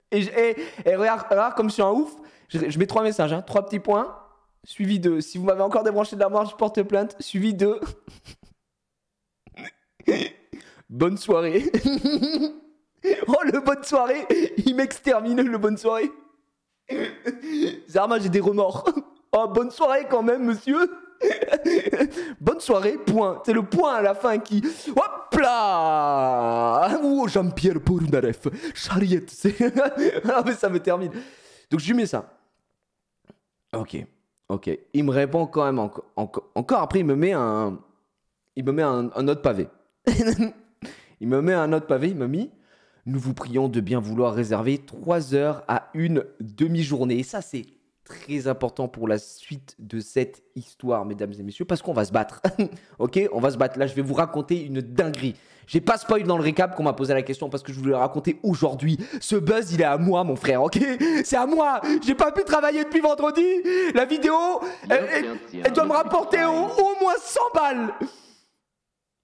et, regarde, comme je suis un ouf, je, mets trois messages, hein, trois petits points, suivi de si vous m'avez encore débranché de l'armoire, je porte plainte, suivi de bonne soirée. oh le bonne soirée, il m'extermine le bonne soirée. [LAUGHS] Zarma, j'ai des remords. [LAUGHS] Oh, bonne soirée quand même, monsieur. [LAUGHS] bonne soirée, point. C'est le point à la fin qui. Hop là Oh, Jean-Pierre Pourunareff. Chariette, c'est. ah, mais ça me termine. Donc, je lui mets ça. Ok, ok. Il me répond quand même en... encore. Après, il me met un. Il me met un, un autre pavé. il me met un autre pavé, il m'a mis nous vous prions de bien vouloir réserver 3 heures à une demi-journée. Et ça, c'est très important pour la suite de cette histoire, mesdames et messieurs, parce qu'on va se battre. [LAUGHS] ok On va se battre. Là, je vais vous raconter une dinguerie. J'ai pas spoil dans le récap qu'on m'a posé la question parce que je voulais raconter aujourd'hui. Ce buzz, il est à moi, mon frère, ok C'est à moi J'ai pas pu travailler depuis vendredi La vidéo, elle, doit me rapporter au, au moins 100 balles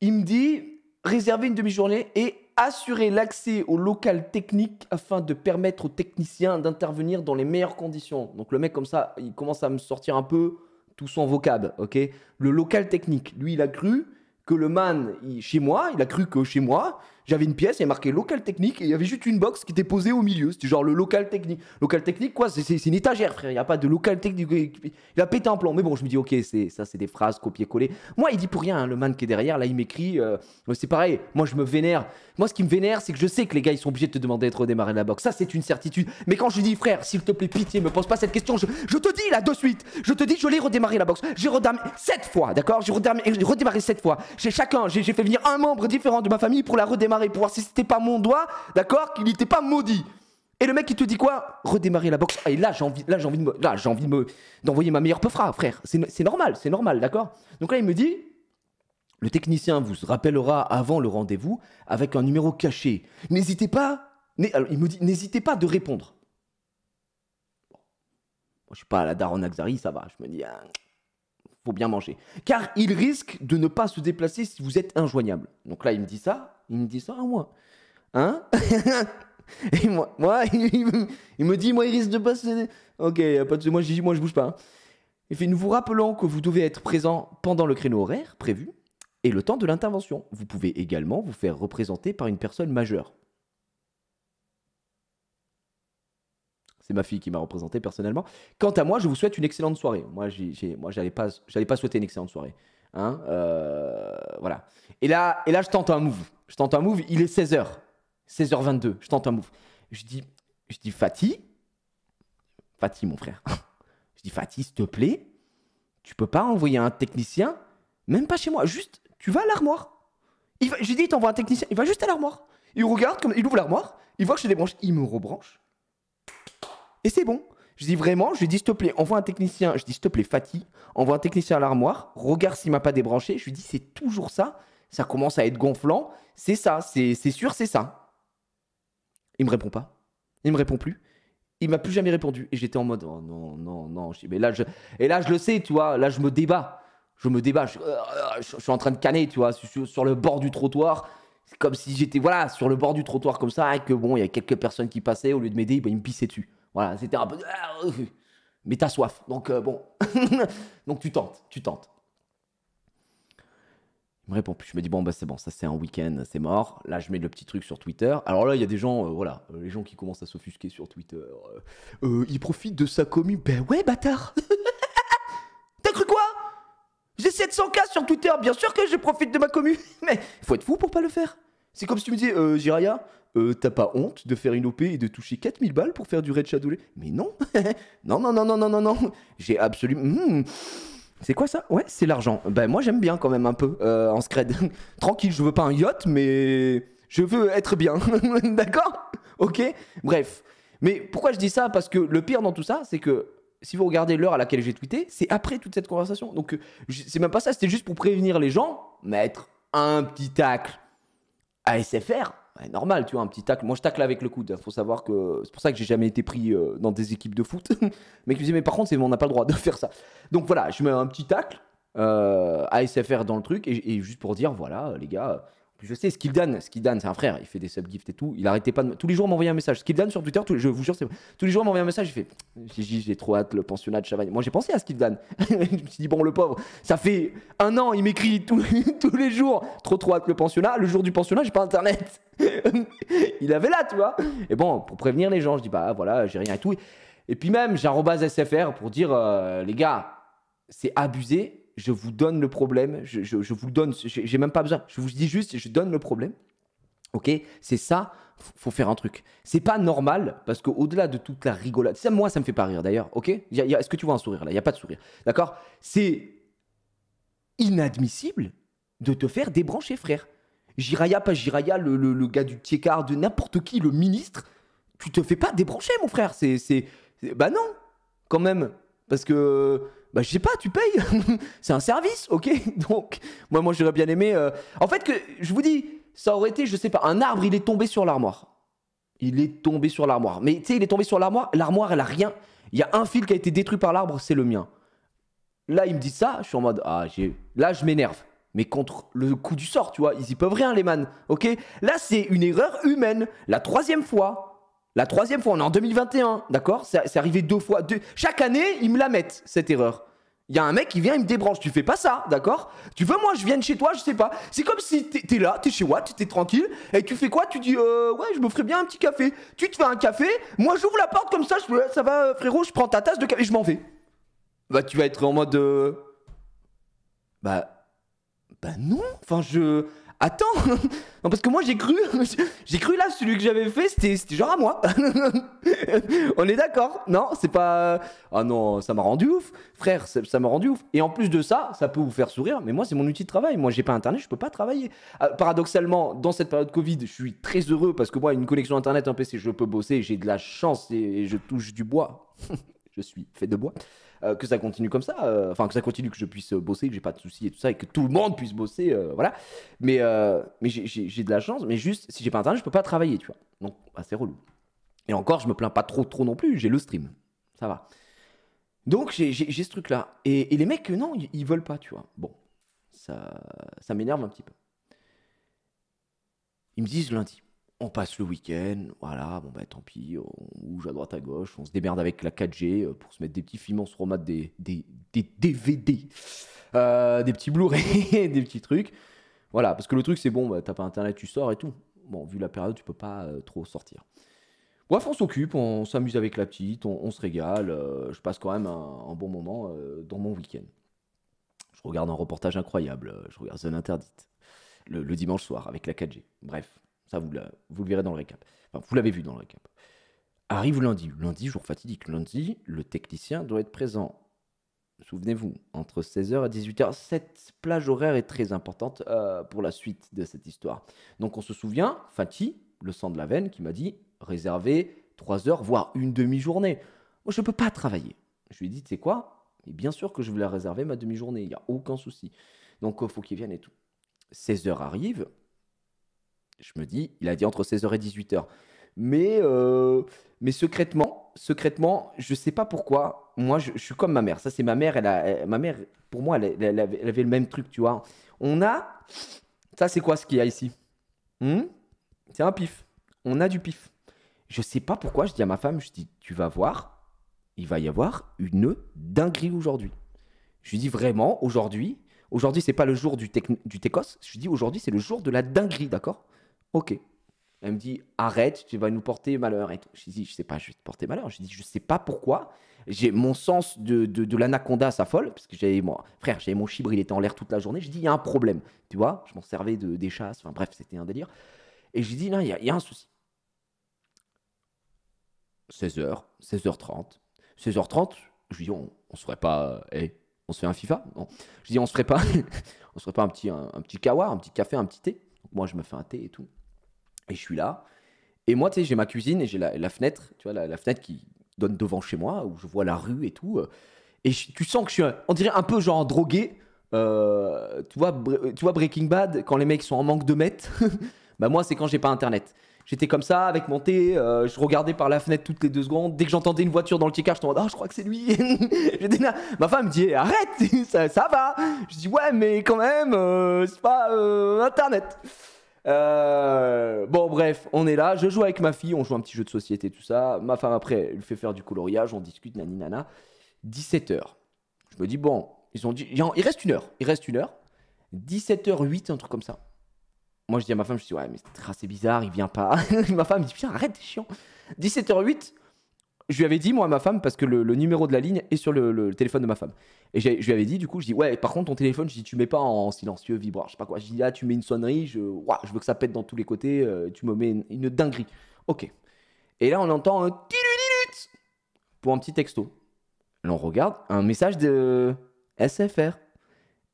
Il me dit, réservez une demi-journée et assurer l'accès au local technique afin de permettre aux techniciens d'intervenir dans les meilleures conditions. Donc le mec comme ça, il commence à me sortir un peu tout son vocable, Le local technique, lui, il a cru que le man, chez moi, il a cru que chez moi, j'avais une pièce, il y avait marqué local technique et il y avait juste une box qui était posée au milieu. C'était genre le local technique. Local technique, quoi C'est une étagère, frère. Il n'y a pas de local technique. Il a pété un plan. Mais bon, je me dis, ok, ça, c'est des phrases copier collées Moi, il dit pour rien, hein, le man qui est derrière. Là, il m'écrit. Euh, c'est pareil. Moi, je me vénère. Moi, ce qui me vénère, c'est que je sais que les gars, ils sont obligés de te demander de redémarrer la box. Ça, c'est une certitude. Mais quand je lui dis, frère, s'il te plaît, pitié, me pose pas cette question, je, te dis là de suite. Je te dis, je l'ai redémarré la box. J'ai redémarré 7 fois, d'accord J'ai redémarré, redémarré 7 fois. J'ai chacun, j'ai fait venir un membre différent de ma famille pour la redémarrer pour voir si c'était pas mon doigt, d'accord, qu'il n'était pas maudit. Et le mec il te dit quoi Redémarrer la boxe. Ah, et là j'ai envie, là j'ai envie de, là j'ai envie de d'envoyer ma meilleure peufra, frère. C'est normal, c'est normal, d'accord. Donc là il me dit, le technicien vous rappellera avant le rendez-vous avec un numéro caché. N'hésitez pas. il me dit, n'hésitez pas de répondre. Moi, je suis pas à la en Axari, ça va. Je me dis, hein faut bien manger. Car il risque de ne pas se déplacer si vous êtes injoignable. Donc là, il me dit ça, il me dit ça à hein, moi. Hein [LAUGHS] Et moi, [LAUGHS] il, me, dit, moi, il risque de passer. Ok, pas de moi, je dis, moi, je bouge pas. et hein. Il fait, nous vous rappelons que vous devez être présent pendant le créneau horaire prévu et le temps de l'intervention. Vous pouvez également vous faire représenter par une personne majeure. C'est ma fille qui m'a représenté personnellement. Quant à moi, je vous souhaite une excellente soirée. Moi, j'ai, moi, j'allais pas, j'allais pas souhaiter une excellente soirée. Hein euh, voilà. Et là, et là, je tente un move. Je tente un move. Il est 16h. 16h22. Je tente un move. Je dis, je dis Fatih. Fatih, mon frère. [LAUGHS] je dis Fatih, s'il te plaît, tu peux pas envoyer un technicien, même pas chez moi. Juste, tu vas à l'armoire. Il va, je dis, t'envoie un technicien. Il va juste à l'armoire. Il regarde, comme, il ouvre l'armoire. Il voit que je débranche. Il me rebranche. Et c'est bon. Je dis vraiment, je lui dis s'il te plaît, envoie un technicien. Je dis s'il te plaît, Fatih, envoie un technicien à l'armoire, regarde s'il m'a pas débranché. Je lui dis c'est toujours ça. Ça commence à être gonflant. C'est ça, c'est sûr, c'est ça. Il me répond pas. Il me répond plus. Il m'a plus jamais répondu. Et j'étais en mode oh non, non, non. Mais là, je, et là, je le sais, tu vois. Là, je me débat. Je me débat. Je, euh, suis en train de canner, tu vois, sur, le bord du trottoir. comme si j'étais voilà sur le bord du trottoir comme ça et que bon, il y a quelques personnes qui passaient au lieu de m'aider, bah, ils me pissaient dessus. Voilà, c'était un peu. Euh, mais t'as soif. Donc euh, bon. [LAUGHS] donc tu tentes, tu tentes. Il me répond plus. Je me dis, bon, bah c'est bon, ça c'est un week-end, c'est mort. Là, je mets le petit truc sur Twitter. Alors là, il y a des gens, euh, voilà, les gens qui commencent à s'offusquer sur Twitter. il profite de sa commu. Ben ouais, bâtard [LAUGHS] T'as cru quoi J'ai 700K sur Twitter, bien sûr que je profite de ma commu. [LAUGHS] Mais faut être fou pour pas le faire. C'est comme si tu me disais, euh, Jiraya, euh, t'as pas honte de faire une OP et de toucher 4000 balles pour faire du Red Shadow Mais non [LAUGHS] Non, non, non, non, non, non, non J'ai absolument. Hmm. C'est quoi ça Ouais, c'est l'argent. Ben moi j'aime bien quand même un peu euh, en scred. [LAUGHS] Tranquille, je veux pas un yacht, mais je veux être bien. [LAUGHS] D'accord Ok Bref. Mais pourquoi je dis ça Parce que le pire dans tout ça, c'est que si vous regardez l'heure à laquelle j'ai tweeté, c'est après toute cette conversation. Donc euh, c'est même pas ça, c'était juste pour prévenir les gens, mettre un petit tacle ASFR, normal, tu vois, un petit tacle. Moi, je tacle avec le coude. Il Faut savoir que c'est pour ça que j'ai jamais été pris euh, dans des équipes de foot. [LAUGHS] mais qui me mais par contre, on n'a pas le droit de faire ça. Donc voilà, je mets un petit tacle à euh, ASFR dans le truc et, juste pour dire, voilà, les gars, je sais, Skildan, Skildan, c'est un frère, il fait des subgifts et tout. Il arrêtait pas de. Tous les jours, m'envoyait un message. Skildan sur Twitter, je vous jure, c'est. Tous les jours, m'envoyait un message. Il fait j'ai trop hâte, le pensionnat de Chavagne. Moi, j'ai pensé à Skildan. [LAUGHS] je me suis dit, bon, le pauvre, ça fait un an, il m'écrit [LAUGHS] tous, les jours. Trop, trop hâte, le pensionnat. Le jour du pensionnat, j'ai pas internet. [LAUGHS] il avait là, tu vois. Et bon, pour prévenir les gens, je dis, bah voilà, j'ai rien et tout. Et puis même, j'ai un SFR pour dire, euh, les gars, c'est abusé je vous donne le problème, je, je, vous donne, j'ai même pas besoin, je vous dis juste, je donne le problème. Ok C'est ça, faut faire un truc. C'est pas normal parce qu'au-delà de toute la rigolade, ça, moi ça me fait pas rire d'ailleurs, ok Est-ce que tu vois un sourire là Il n'y a pas de sourire, d'accord C'est inadmissible de te faire débrancher, frère. Jiraya, pas Jiraya, le, gars du Tiekar, de n'importe qui, le ministre, tu te fais pas débrancher, mon frère. C'est. Bah non, quand même. Parce que bah je sais pas, tu payes. [LAUGHS] c'est un service, ok [LAUGHS] Donc, moi, moi j'aurais bien aimé. Euh, en fait, que je vous dis, ça aurait été, je sais pas, un arbre, il est tombé sur l'armoire. Il est tombé sur l'armoire. Mais tu sais, il est tombé sur l'armoire. L'armoire, elle a rien. Il y a un fil qui a été détruit par l'arbre, c'est le mien. Là, il me dit ça, je suis en mode, ah, j'ai. Là, je m'énerve. Mais contre le coup du sort, tu vois, ils y peuvent rien, les man. Ok Là, c'est une erreur humaine. La troisième fois, la troisième fois, on est en 2021, d'accord C'est arrivé deux fois. Deux... Chaque année, ils me la mettent, cette erreur. Il y a un mec qui vient, il me débranche. Tu fais pas ça, d'accord Tu veux, moi, je vienne chez toi, je sais pas. C'est comme si t'es là, t'es chez Watt, t'es tranquille, et tu fais quoi Tu dis, euh, ouais, je me ferais bien un petit café. Tu te fais un café, moi, j'ouvre la porte comme ça, ça va, euh, frérot, je prends ta tasse de café, je m'en vais. Bah, tu vas être en mode. Euh, bah. Bah non, enfin, je attends [LAUGHS] Non, parce que moi j'ai cru, [LAUGHS] j'ai cru là, celui que j'avais fait, c'était genre à moi. [LAUGHS] On est d'accord Non, c'est pas. Ah non, ça m'a rendu ouf, frère, ça m'a rendu ouf. Et en plus de ça, ça peut vous faire sourire, mais moi c'est mon outil de travail. Moi j'ai pas internet, je peux pas travailler. Ah, paradoxalement, dans cette période Covid, je suis très heureux parce que moi, une connexion internet, un PC, je peux bosser, j'ai de la chance et je touche du bois. je suis fait de bois. Euh, que ça continue comme ça, euh, enfin que ça continue, que je puisse euh, bosser, que j'ai pas de soucis et tout ça, et que tout le monde puisse bosser, voilà. Mais, mais j'ai de la chance, mais juste si j'ai pas internet, je peux pas travailler, tu vois. Donc assez bah, c'est relou. Et encore, je me plains pas trop, trop non plus. J'ai le stream, ça va. Donc j'ai ce truc-là. Et, les mecs, non, ils, ils veulent pas, tu vois. Bon, ça, ça m'énerve un petit peu. Ils me disent lundi on passe le week-end, voilà, bon bah tant pis, on bouge à droite à gauche, on se démerde avec la 4G euh, pour se mettre des petits films, on se des, DVD, euh, des petits Blu-ray, [LAUGHS] des petits trucs. Voilà, parce que le truc c'est bon, bah, t'as pas internet, tu sors et tout. Bon, vu la période, tu peux pas euh, trop sortir. Bref, on s'occupe, on s'amuse avec la petite, on, se régale, je passe quand même un, bon moment dans mon week-end. Je regarde un reportage incroyable, je regarde Zone Interdite, le dimanche soir avec la 4G. Bref vous, vous le verrez dans le récap. Enfin, vous l'avez vu dans le récap. Arrive lundi. Lundi, jour fatidique. Lundi, le technicien doit être présent. Souvenez-vous, entre 16h et 18h. Cette plage horaire est très importante euh, pour la suite de cette histoire. Donc, on se souvient, Fatih, le sang de la veine, qui m'a dit réserver 3 heures, voire une demi-journée. Moi, je ne peux pas travailler. Je lui ai dit, tu sais quoi Et bien sûr que je voulais réserver ma demi-journée, il n'y a aucun souci. Donc, il euh, faut qu'il vienne et tout. 16 h arrive, je me dis, il a dit entre 16h et 18h. Mais, euh, mais secrètement, secrètement, je sais pas pourquoi. Moi, je, suis comme ma mère. Ça, c'est ma mère. Elle, ma mère, pour moi, elle, avait, le même truc, tu vois. On a. Ça, c'est quoi ce qu'il y a ici hmm? C'est un pif. On a du pif. Je ne sais pas pourquoi. Je dis à ma femme, je dis, tu vas voir, il va y avoir une dinguerie aujourd'hui. Je lui dis vraiment, aujourd'hui, aujourd'hui, c'est pas le jour du, du Técos. Je lui dis, aujourd'hui, c'est le jour de la dinguerie, d'accord Ok. Elle me dit arrête, tu vas nous porter malheur et tout. Je dis je sais pas, je vais te porter malheur. Je dis je sais pas pourquoi. J'ai mon sens de, de, de l'anaconda folle parce que j'avais moi frère, j'avais mon chibre, il était en l'air toute la journée. Je dis il y a un problème, tu vois. Je m'en servais de des chasses. Enfin bref, c'était un délire. Et je dis non, il y, a un souci. 16h, 16h30, 16h30. Je lui dis on, on se ferait pas, euh, on se fait un FIFA. Non. Je dis on se ferait pas, [LAUGHS] on se ferait pas un petit un, petit kawa, un petit café, un petit thé. moi je me fais un thé et tout. Et je suis là. Et moi, tu sais, j'ai ma cuisine et j'ai la, fenêtre, tu vois, la, fenêtre qui donne devant chez moi, où je vois la rue et tout. Euh. Et tu sens que je suis, on dirait, un peu genre drogué. Euh, tu, vois, tu vois Breaking Bad, quand les mecs sont en manque de mètres, [LAUGHS] bah moi, c'est quand j'ai pas internet. J'étais comme ça avec mon thé, euh, je regardais par la fenêtre toutes les deux secondes. Dès que j'entendais une voiture dans le ticket, je te ah, je crois que c'est lui. [LAUGHS] Ma femme me dit, eh, arrête, [LAUGHS] ça, va. Je dis, ouais, mais quand même, c'est pas Internet. Euh, bon, bref, on est là. Je joue avec ma fille, on joue un petit jeu de société, tout ça. Ma femme, après, elle fait faire du coloriage, on discute, nani nana. 17h. Je me dis, bon, ils ont dit, il reste une heure. Il reste une heure. 17h08, un truc comme ça. Moi, je dis à ma femme, je dis, ouais, mais c'est bizarre, il vient pas. [LAUGHS] ma femme me dit, putain, arrête, t'es chiant. 17h08, je lui avais dit, moi, à ma femme, parce que le, numéro de la ligne est sur le, téléphone de ma femme. Et je lui avais dit, du coup, je dis, ouais, par contre, ton téléphone, je dis, tu mets pas en silencieux, vibreur, je sais pas quoi. Je dis, là, tu mets une sonnerie, je, je veux que ça pète dans tous les côtés, euh, tu me mets une, dinguerie. Ok. Et là, on entend un pour un petit texto. Là, on regarde un message de SFR.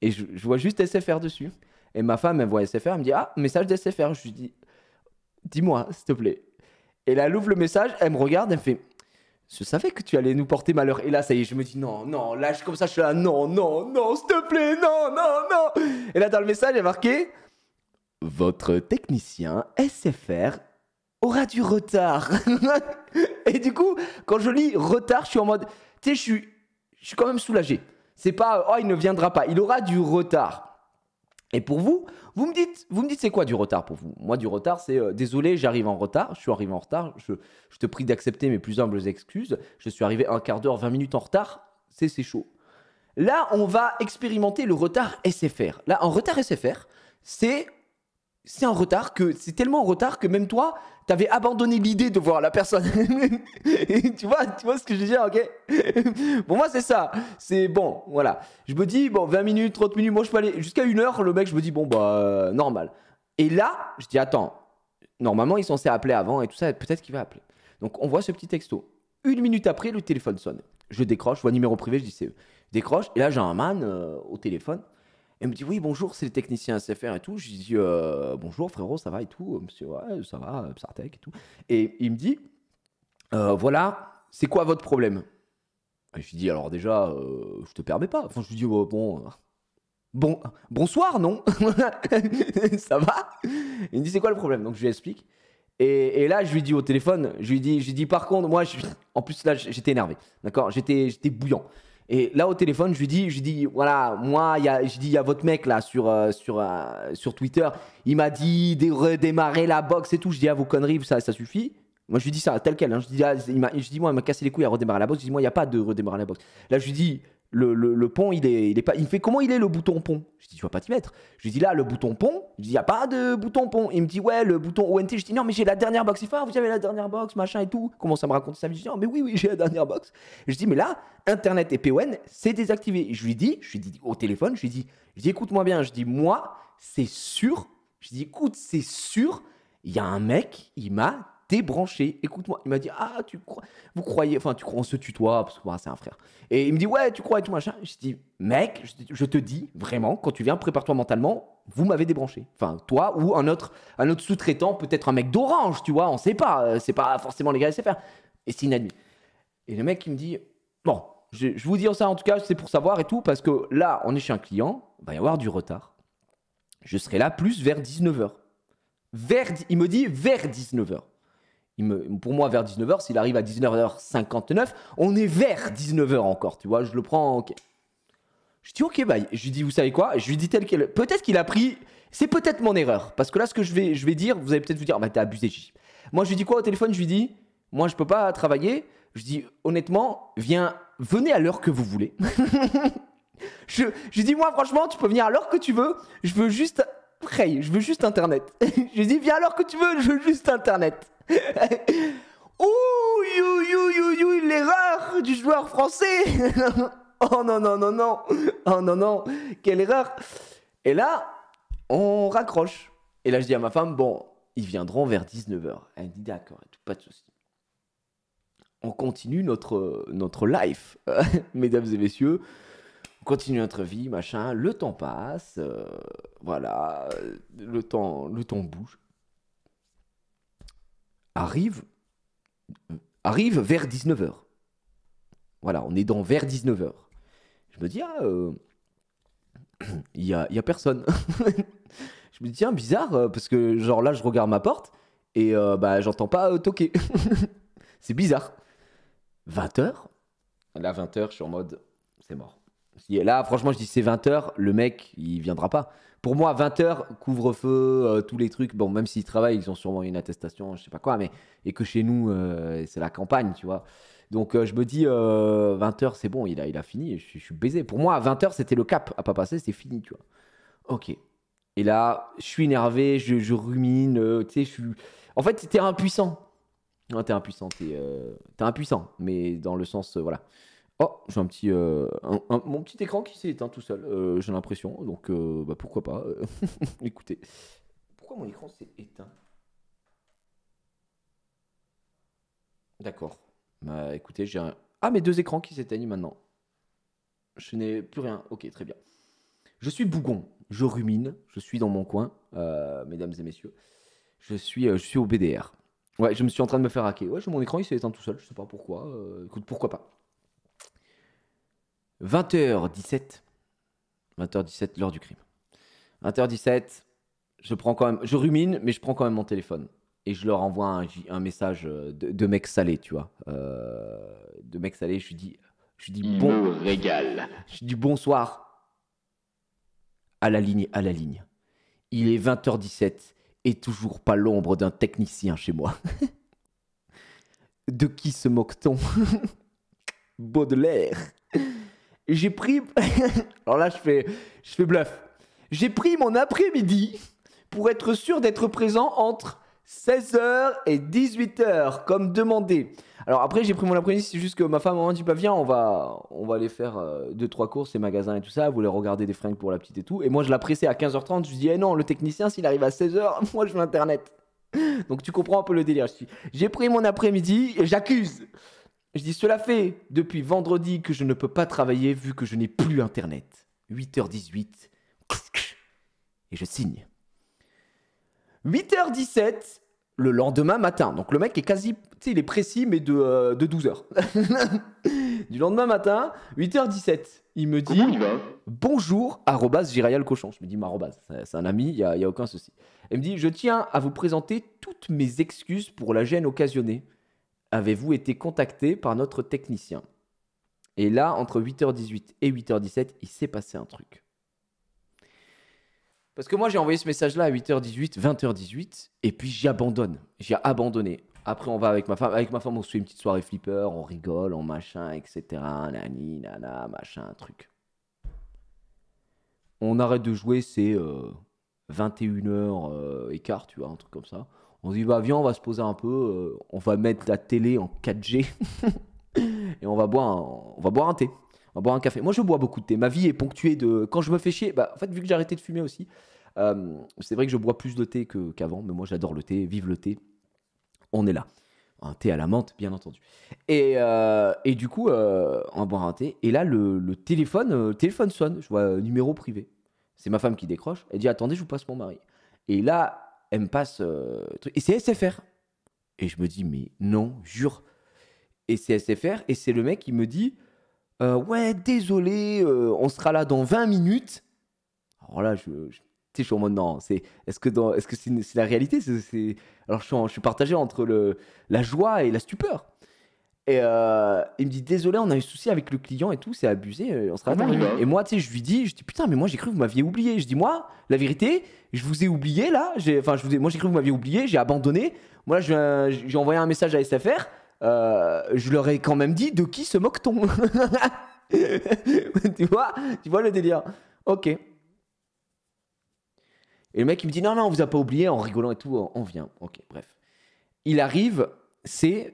Et je, vois juste SFR dessus. Et ma femme, elle voit SFR, elle me dit, ah, message SFR. Je lui dis, dis-moi, s'il te plaît. Et là, elle ouvre le message, elle me regarde, elle me fait, je savais que tu allais nous porter malheur. Et là, ça y est, je me dis non, non, lâche comme ça, je suis là, non, non, non, s'il te plaît, non, non, non. Et là, dans le message, il y a marqué Votre technicien SFR aura du retard. [LAUGHS] et du coup, quand je lis retard, je suis en mode, tu sais, je suis, je suis quand même soulagé. C'est pas, oh, il ne viendra pas, il aura du retard. Et pour vous, vous me dites, vous me dites c'est quoi du retard pour vous Moi, du retard, c'est euh, désolé, j'arrive en retard, je suis arrivé en retard, je, te prie d'accepter mes plus humbles excuses, je suis arrivé un quart d'heure, 20 minutes en retard, c'est chaud. Là, on va expérimenter le retard SFR. Là, en retard SFR, c'est c'est un retard que c'est tellement en retard que même toi, t'avais abandonné l'idée de voir la personne. [LAUGHS] tu vois, tu vois ce que je veux dire, ok [LAUGHS] Pour moi, c'est ça. C'est bon, voilà. Je me dis, bon, 20 minutes, 30 minutes, moi, je peux aller jusqu'à une heure. Le mec, je me dis, bon, bah, euh, normal. Et là, je dis, attends, normalement, ils sont censés appeler avant et tout ça, peut-être qu'il va appeler. Donc, on voit ce petit texto. Une minute après, le téléphone sonne. Je décroche, je vois numéro privé, je dis, c'est eux. décroche, et là, j'ai un man euh, au téléphone. Elle me dit oui bonjour c'est le technicien SFR et tout. Je lui dis euh, bonjour frérot ça va et tout. Monsieur ouais ça va euh, Sartec et tout. Et il me dit euh, voilà c'est quoi votre problème. je lui dis alors déjà je te permets pas. Enfin je lui dis bon bon bonsoir non [LAUGHS] ça va. Il me dit c'est quoi le problème donc je lui explique. Et, là, je lui dis au téléphone, je lui dis, je par contre, moi, je, en plus là, j'étais énervé, d'accord, j'étais, j'étais bouillant. Et là, au téléphone, je lui dis, je dis, voilà, moi, je dis, il y a votre mec là sur, euh, sur, euh, sur Twitter. Il m'a dit de redémarrer la boxe et tout. Je dis, à ah, vos conneries, ça, ça suffit. Moi, je lui dis ça, tel quel. Hein. Je, dis, ah, je dis, moi, il m'a cassé les couilles à redémarrer la boxe. Je dis, moi, il n'y a pas de redémarrer la boxe. Là, je lui dis, le, le, pont, il est, il est pas. Il me fait comment il est le bouton pont Je dis, tu vas pas t'y mettre. Je lui dis, là, le bouton pont. il n'y a pas de bouton pont. Il me dit, ouais, le bouton ONT. Je dis, non, mais j'ai la dernière box. Il fait, ah, vous avez la dernière box, machin et tout. Comment ça me raconte ça Je dis, non, mais oui, oui, j'ai la dernière box. Je dis, mais là, Internet et PON, c'est désactivé. Je lui dis, je lui dis au téléphone, je lui dis, écoute-moi bien. Je dis, moi, c'est sûr. Je dis, écoute, c'est sûr. Il y a un mec, il m'a débranché. Écoute-moi. Il m'a dit Ah, tu crois, vous croyez, enfin, tu crois, on se tutoie parce que bah, c'est un frère. Et il me dit Ouais, tu crois et tout machin. Je dis Mec, je te dis vraiment, quand tu viens, prépare-toi mentalement. Vous m'avez débranché. Enfin, toi ou un autre, un autre sous-traitant, peut-être un mec d'Orange, tu vois, on sait pas. Euh, c'est pas forcément les gars faire. Et c'est inadmis. Et le mec, il me dit Bon, je, vous dis ça en tout cas, c'est pour savoir et tout, parce que là, on est chez un client, il va y avoir du retard. Je serai là plus vers 19h. Vers, il me dit vers 19h pour moi, vers 19h, s'il arrive à 19h59, on est vers 19h encore, tu vois, je le prends, ok. Je dis, ok, bye. Je lui dis, vous savez quoi Je lui dis Peut-être qu'il a pris. C'est peut-être mon erreur. Parce que là, ce que je vais, je vais dire, vous allez peut-être vous dire, ah, bah, t'as abusé, Moi, je lui dis quoi au téléphone Je lui dis, moi, je peux pas travailler. Je dis, honnêtement, viens, venez à l'heure que vous voulez. [LAUGHS] je, je dis, moi, franchement, tu peux venir à l'heure que tu veux. Je veux juste. Hey, je veux juste Internet. [LAUGHS] je lui dis, viens à l'heure que tu veux, je veux juste Internet. [LAUGHS] Ouh, l'erreur du joueur français [LAUGHS] Oh non, non, non, non Oh non, non Quelle erreur Et là, on raccroche. Et là, je dis à ma femme, bon, ils viendront vers 19h. Elle dit, d'accord, pas de souci. On continue notre, notre life, [LAUGHS] mesdames et messieurs. On continue notre vie, machin. Le temps passe. Euh, voilà. Le temps, le temps bouge arrive, arrive vers 19h. Voilà, on est dans vers 19h. Je me dis, il ah, euh, [CLEARS THROAT] n'y a, personne. [LAUGHS] je me dis, tiens, bizarre, euh, parce que genre là, je regarde ma porte et euh, bah, j'entends pas toquer. [LAUGHS] c'est bizarre. 20h Là, 20h, je suis en mode, c'est mort. Là, franchement, je dis c'est 20h, le mec, il viendra pas pour moi, 20h, couvre-feu, euh, tous les trucs, bon, même s'ils travaillent, ils ont sûrement une attestation, je sais pas quoi, mais et que chez nous, euh, c'est la campagne, tu vois. Donc euh, je me dis, 20h, c'est bon, il a, il a fini, je, suis baisé. Pour moi, 20h, c'était le cap, à pas passer, c'est fini, tu vois. Ok. Et là, je suis énervé, je, rumine, tu sais, je En fait, t'es impuissant. Non, t'es impuissant, t'es, t'es impuissant, mais dans le sens, voilà. Oh, j'ai un petit, euh, mon petit écran qui s'est éteint tout seul, euh, j'ai l'impression. Donc, euh, bah, pourquoi pas [LAUGHS] Écoutez, pourquoi mon écran s'est éteint D'accord. Bah, écoutez, j'ai un... Ah, mes deux écrans qui s'éteignent maintenant. Je n'ai plus rien. Ok, très bien. Je suis bougon. Je rumine. Je suis dans mon coin, mesdames et messieurs. Je suis, je suis au BDR. Ouais, je me suis en train de me faire hacker. Ouais, mon écran, il s'est éteint tout seul. Je sais pas pourquoi. écoute, pourquoi pas 20h17. 20h17, l'heure du crime. 20h17, je prends quand même, je rumine, mais je prends quand même mon téléphone et je leur envoie un, message euh, de, mec salé, tu vois, euh, de mec salé. Je lui dis, je dis bon régal. Je Je dis bonsoir. À la ligne, à la ligne. Il est 20h17 et toujours pas l'ombre d'un technicien chez moi. [LAUGHS] de qui se moque-t-on [LAUGHS] Baudelaire j'ai pris. [LAUGHS] Alors là, je fais, je fais bluff. J'ai pris mon après-midi pour être sûr d'être présent entre 16h et 18h, comme demandé. Alors après, j'ai pris mon après-midi, c'est juste que ma femme m'a dit bah viens, on va, on va aller faire 2 euh, deux trois courses, les magasins et tout ça. vous voulait regarder des fringues pour la petite et tout. Et moi, je la pressais à 15h30. Je dis eh non, le technicien, s'il arrive à 16h, [LAUGHS] moi je veux internet. Donc tu comprends un peu le délire. j'ai pris mon après-midi et j'accuse. Je dis, cela fait depuis vendredi que je ne peux pas travailler vu que je n'ai plus Internet. 8h18. Et je signe. 8h17 le lendemain matin. Donc le mec est quasi... Tu sais, il est précis, mais de, euh, de 12h. [LAUGHS] du lendemain matin, 8h17. Il me dit bonjour, arrobas le cochon. Je me dis, c'est un ami, il n'y a, a aucun souci. Il me dit, je tiens à vous présenter toutes mes excuses pour la gêne occasionnée. Avez-vous été contacté par notre technicien Et là, entre 8h18 et 8h17, il s'est passé un truc. Parce que moi, j'ai envoyé ce message-là à 8h18, 20h18, et puis j'abandonne. J'ai abandonné. Après, on va avec ma femme. Avec ma femme, on se fait une petite soirée flipper, on rigole, on machin, etc. Nani, nana, machin, truc. On arrête de jouer, c'est 21h15, euh, euh, tu vois, un truc comme ça. On se dit, bah, viens, on va se poser un peu, euh, on va mettre la télé en 4G [LAUGHS] et on va, boire un, on va boire un thé, on va boire un café. Moi, je bois beaucoup de thé. Ma vie est ponctuée de. Quand je me fais chier, bah, en fait, vu que j'ai arrêté de fumer aussi, euh, c'est vrai que je bois plus de thé qu'avant, mais moi, j'adore le thé, vive le thé. On est là. Un thé à la menthe, bien entendu. Et, euh, du coup, on va boire un thé. Et là, le, téléphone, le téléphone sonne. Je vois numéro privé. C'est ma femme qui décroche. Elle dit Attendez, je vous passe mon mari. Et là, elle me passe. et c'est SFR. Et je me dis, mais non, jure. Et c'est SFR, et c'est le mec qui me dit, euh, ouais, désolé, euh, on sera là dans 20 minutes. Alors là, je, je, je suis en mode, non, est-ce que, est-ce que c'est, la réalité c'est, Alors je suis, je suis partagé entre le, la joie et la stupeur. Et euh, il me dit désolé, on a eu souci avec le client et tout, c'est abusé, euh, on sera ah Et moi, tu sais, je lui dis, je dis putain, mais moi j'ai cru que vous m'aviez oublié. Je dis moi, la vérité, je vous ai oublié là. Enfin, je vous moi j'ai cru que vous m'aviez oublié, j'ai abandonné. Moi, j'ai envoyé un message à SFR. Euh, je leur ai quand même dit de qui se moque-t-on [LAUGHS] Tu vois, tu vois le délire. Ok. Et le mec il me dit non non, on vous a pas oublié en rigolant et tout, on vient. Ok, bref. Il arrive, c'est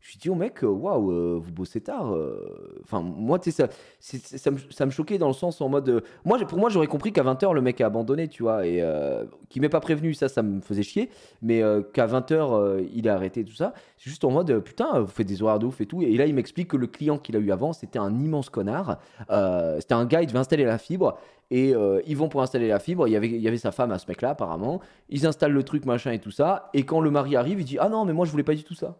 Je lui dit, au mec, euh, waouh, euh, vous bossez tard. Euh. Enfin, moi, tu sais, ça, ça me, choquait dans le sens en mode. moi, pour moi, j'aurais compris qu'à 20h, le mec a abandonné, tu vois, et qu'il m'ait pas prévenu, ça, ça me faisait chier. Mais qu'à 20h, il a arrêté tout ça. C'est juste en mode, putain, vous faites des horaires de ouf et tout. Et là, il m'explique que le client qu'il a eu avant, c'était un immense connard. c'était un gars, il devait installer la fibre et ils vont pour installer la fibre. Il y, avait, il y avait sa femme à ce mec-là, apparemment. Ils installent le truc, machin et tout ça. Et quand le mari arrive, il dit Ah non, mais moi je voulais pas du tout ça.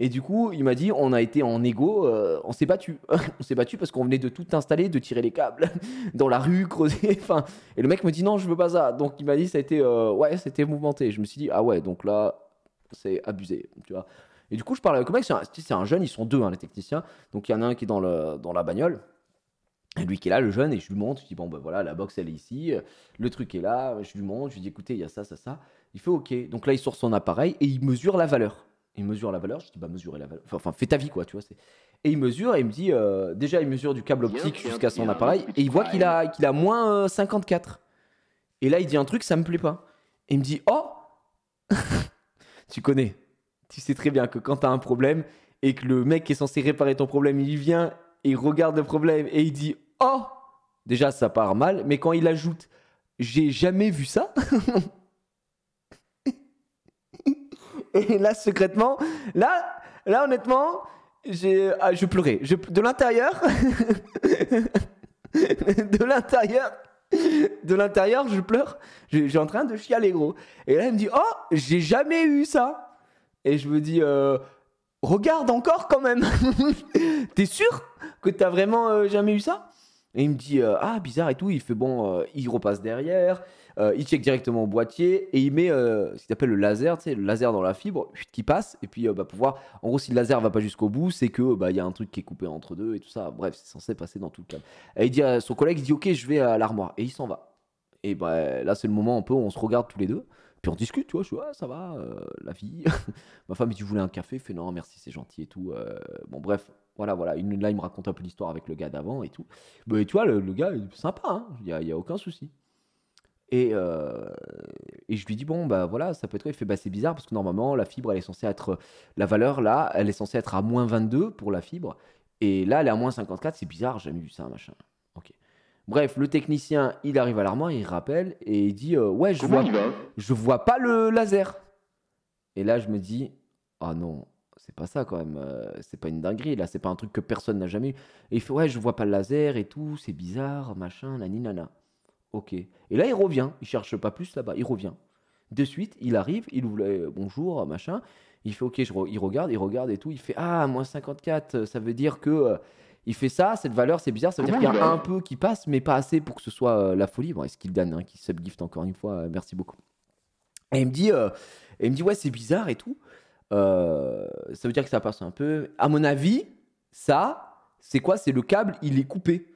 Et du coup, il m'a dit, on a été en égo, euh, on s'est battu. [LAUGHS] on s'est battu parce qu'on venait de tout installer, de tirer les câbles [LAUGHS] dans la rue, creuser. [LAUGHS] Enfin, et le mec me dit, non, je veux pas ça. Donc il m'a dit, ça a été, euh, ouais, c'était mouvementé. Je me suis dit, ah ouais, donc là, c'est abusé, tu vois. Et du coup, je parle avec le mec, c'est un, jeune, ils sont deux, hein, les techniciens. Donc il y en a un qui est dans, le, dans la bagnole. Et lui qui est là, le jeune, et je lui montre, je dis, bon, ben voilà, la box, elle est ici, le truc est là, je lui montre, je lui dis, écoutez, il y a ça, ça, ça. Il fait, ok. Donc là, il sort son appareil et il mesure la valeur. Il mesure la valeur. Je dis, bah, mesurer la valeur. Enfin, fais ta vie, quoi, tu vois. Et il mesure et il me dit, euh, déjà, il mesure du câble optique jusqu'à son appareil et il voit qu'il a, qu'il a moins 54. Euh, et là, il dit un truc, ça me plaît pas. Et il me dit, oh [LAUGHS] Tu connais. Tu sais très bien que quand t'as un problème et que le mec qui est censé réparer ton problème, il vient et il regarde le problème et il dit, oh Déjà, ça part mal, mais quand il ajoute, j'ai jamais vu ça. [LAUGHS] Et là, secrètement, là, là, honnêtement, ah, je pleurais. de l'intérieur, [LAUGHS] de l'intérieur, de l'intérieur, je pleure. j'ai en train de chialer, gros. Et là, il me dit, oh, j'ai jamais eu ça. Et je me dis, euh, regarde encore quand même. [LAUGHS] T'es sûr que t'as vraiment euh, jamais eu ça Et il me dit, euh, ah, bizarre et tout. Il fait, bon, il repasse derrière. Euh, il check directement au boîtier et il met euh, ce qu'il appelle le laser, tu le laser dans la fibre qui passe. Et puis, euh, bah, pouvoir, en gros, si le laser va pas jusqu'au bout, c'est que bah, il y a un truc qui est coupé entre deux et tout ça. Bref, c'est censé passer dans tout le câble. Et il dit à son collègue, il dit, ok, je vais à l'armoire. Et il s'en va. Et bah, là, c'est le moment un peu où on se regarde tous les deux. Puis on discute, tu vois, je suis, ah, ça va, la vie. [LAUGHS] Ma femme, tu voulais un café, il fait non, merci, c'est gentil et tout. bon, bref, voilà, voilà. Là, il me raconte un peu l'histoire avec le gars d'avant et tout. Mais, tu vois, le, gars, il est sympa, hein. il n'y y a aucun souci. Euh, et, je lui dis, bon, bah voilà, ça peut être quoi Il fait, bah c'est bizarre parce que normalement, la fibre, elle est censée être. La valeur là, elle est censée être à moins 22 pour la fibre. Et là, elle est à moins 54. C'est bizarre, j'ai jamais vu ça, machin. Ok. Bref, le technicien, il arrive à l'armoire, il rappelle et il dit, euh, ouais, je vois, je vois pas le laser. Et là, je me dis, ah non, c'est pas ça quand même, euh, c'est pas une dinguerie, là, c'est pas un truc que personne n'a jamais eu. Et il fait, ouais, je vois pas le laser et tout, c'est bizarre, machin, naninana. Ok. Et là, il revient. Il cherche pas plus là-bas. Il revient. De suite, il arrive, il ouvre euh, bonjour, machin. Il fait ok, je il regarde, il regarde et tout. Il fait ah, moins 54, euh, ça veut dire que. Euh, il fait ça, cette valeur, c'est bizarre. Ça ah veut dire qu'il y a un peu qui passe, mais pas assez pour que ce soit la folie. Bon, est-ce qu'il donne, un hein, qui gift encore une fois, merci beaucoup. Et il me dit, me dit ouais, c'est bizarre et tout. ça veut dire que ça passe un peu. À mon avis, ça, c'est quoi C'est le câble, il est coupé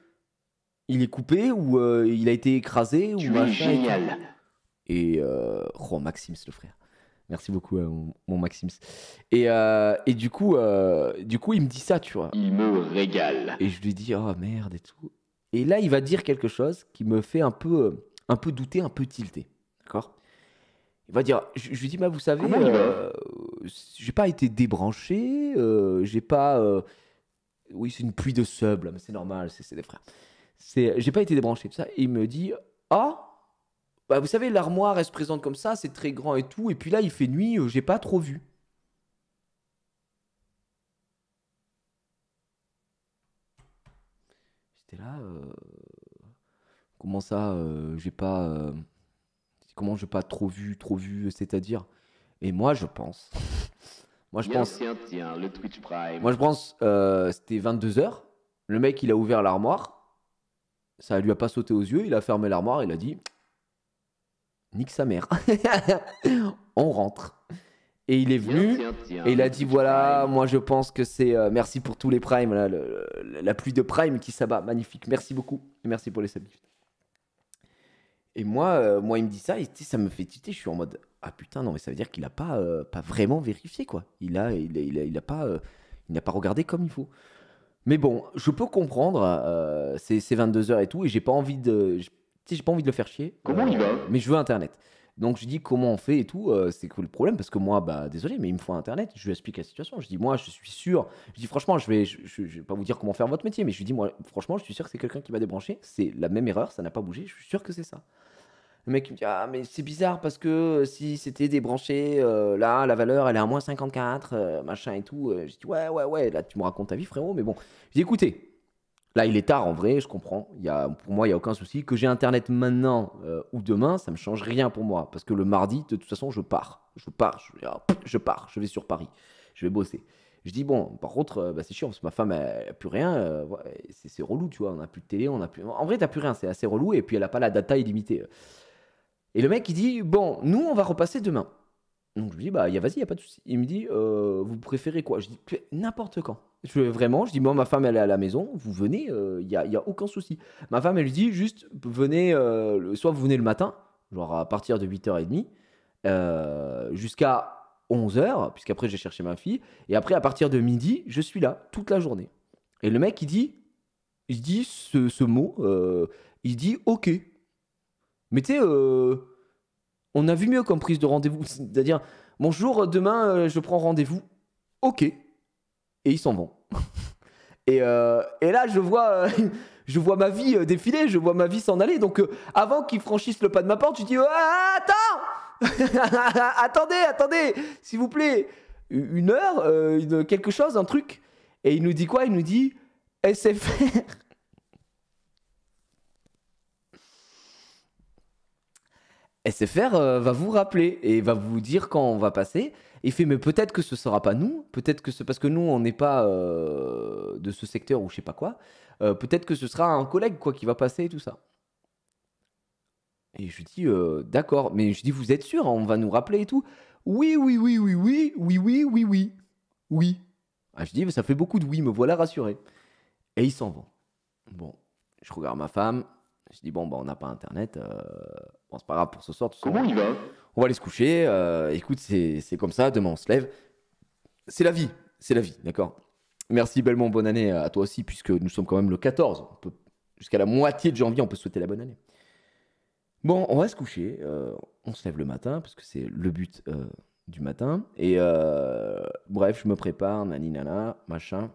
il est coupé ou euh, il a été écrasé tu ou es génial. Et euh, oh le frère. Merci beaucoup mon, Maxime. Euh, et, du coup euh, du coup il me dit ça tu vois. Il me régale. Et je lui dis oh merde et tout. Et là il va dire quelque chose qui me fait un peu un peu douter un peu tilter d'accord. Il va dire je, lui dis bah vous savez j'ai pas été débranché j'ai pas oui c'est une pluie de sub mais c'est normal c'est des frères j'ai pas été débranché tout ça. Et il me dit, ah, bah vous savez, l'armoire, elle se présente comme ça, c'est très grand et tout. Et puis là, il fait nuit, euh, j'ai pas trop vu. J'étais là, euh, comment ça, euh, j'ai pas, comment j'ai pas trop vu, trop vu, c'est-à-dire. Et moi, je pense. Moi, je pense. tiens, le Twitch Prime. Moi, je pense, c'était 22h. Le mec, il a ouvert l'armoire. Ça lui a pas sauté aux yeux, il a fermé l'armoire, il a dit Nique sa mère. [LAUGHS] On rentre. Et il est venu et il a dit voilà, moi je pense que c'est euh, merci pour tous les primes, là, la pluie de primes qui s'abat, magnifique, merci beaucoup, merci pour les subgifts. Et moi, euh, moi il me dit ça et ça me fait titer, je suis en mode ah putain non mais ça veut dire qu'il n'a pas euh, pas vraiment vérifié quoi, il a il, il, pas il n'a pas regardé comme il faut. Mais bon, je peux comprendre, euh, c'est 22h et tout, et j'ai pas envie de. j'ai pas envie de le faire chier. Euh, comment il va Mais je veux Internet. Donc je dis comment on fait et tout, euh, c'est quoi le problème parce que moi, bah désolé, mais il me faut internet. Je lui explique la situation. Je dis moi, je suis sûr. Je dis franchement, je vais, vais pas vous dire comment faire votre métier, mais je lui dis moi, franchement, je suis sûr que c'est quelqu'un qui m'a débranché. C'est la même erreur, ça n'a pas bougé. Je suis sûr que c'est ça. Le mec me dit Ah, mais c'est bizarre parce que euh, si c'était débranché, euh, là, la valeur, elle est à moins 54, euh, machin et tout. je dis Ouais, ouais, ouais, là, tu me racontes ta vie, frérot. Mais bon, j'ai dit Écoutez, là, il est tard en vrai, je comprends. Il y a, pour moi, il n'y a aucun souci. Que j'ai Internet maintenant ou demain, ça ne me change rien pour moi. Parce que le mardi, de toute façon, je pars. Je pars, je, pars, je vais sur Paris. Je vais bosser. Je dis, bon, par contre, bah, c'est chiant, parce que ma femme, elle n'a plus rien. c'est relou, tu vois. On n'a plus de télé, on n'a plus. En vrai, tu n'as plus rien, c'est assez relou. Et puis, elle n'a pas la data illimitée. Et le mec, il dit Bon, nous, on va repasser demain. Donc je lui dis Bah, y a, vas-y, y a pas de souci. Il me dit euh, Vous préférez quoi Je dis N'importe quand. Je, vraiment, je dis Moi, ma femme, elle est à la maison, vous venez, il euh, n'y a, y a, aucun souci. Ma femme, elle lui dit Juste, venez, euh, soit vous venez le matin, genre à partir de 8h30, jusqu'à 11h, puisqu'après, j'ai cherché ma fille. Et après, à partir de midi, je suis là toute la journée. Et le mec, il dit Il dit ce, ce mot, il dit Ok. Mais tu sais, euh, on a vu mieux comme prise de rendez-vous. C'est-à-dire, bonjour, demain, euh, je prends rendez-vous. Ok. Et ils s'en vont. [LAUGHS] et, euh, et, là, je vois, [LAUGHS] je vois ma vie défiler, je vois ma vie s'en aller. Donc, avant qu'ils franchissent le pas de ma porte, je dis Attends [LAUGHS] Attendez, attendez S'il vous plaît Une heure, quelque chose, un truc. Et il nous dit quoi Il nous dit SFR SFR euh, va vous rappeler et va vous dire quand on va passer. Il fait, mais peut-être que ce sera pas nous, peut-être que c'est parce que nous, on n'est pas euh, de ce secteur ou je sais pas quoi. Euh, peut-être que ce sera un collègue quoi qui va passer et tout ça. Et je lui dis, d'accord, mais je dis, vous êtes sûr, hein, on va nous rappeler et tout. Oui, oui, oui, oui, oui, oui, oui, oui, oui, oui. Ah, je dis, mais ça fait beaucoup de oui, me voilà rassuré. Et il s'en va. Bon, je regarde ma femme, je dis, bon, bah, on n'a pas Internet. Euh c'est pas grave pour ce soir. On va aller se coucher. Euh, écoute, c'est comme ça. Demain, on se lève. C'est la vie. C'est la vie, d'accord Merci bellement bonne année à toi aussi, puisque nous sommes quand même le 14. Jusqu'à la moitié de janvier, on peut souhaiter la bonne année. Bon, on va se coucher. Euh, on se lève le matin, parce que c'est le but euh, du matin. Et bref, je me prépare, nana, machin.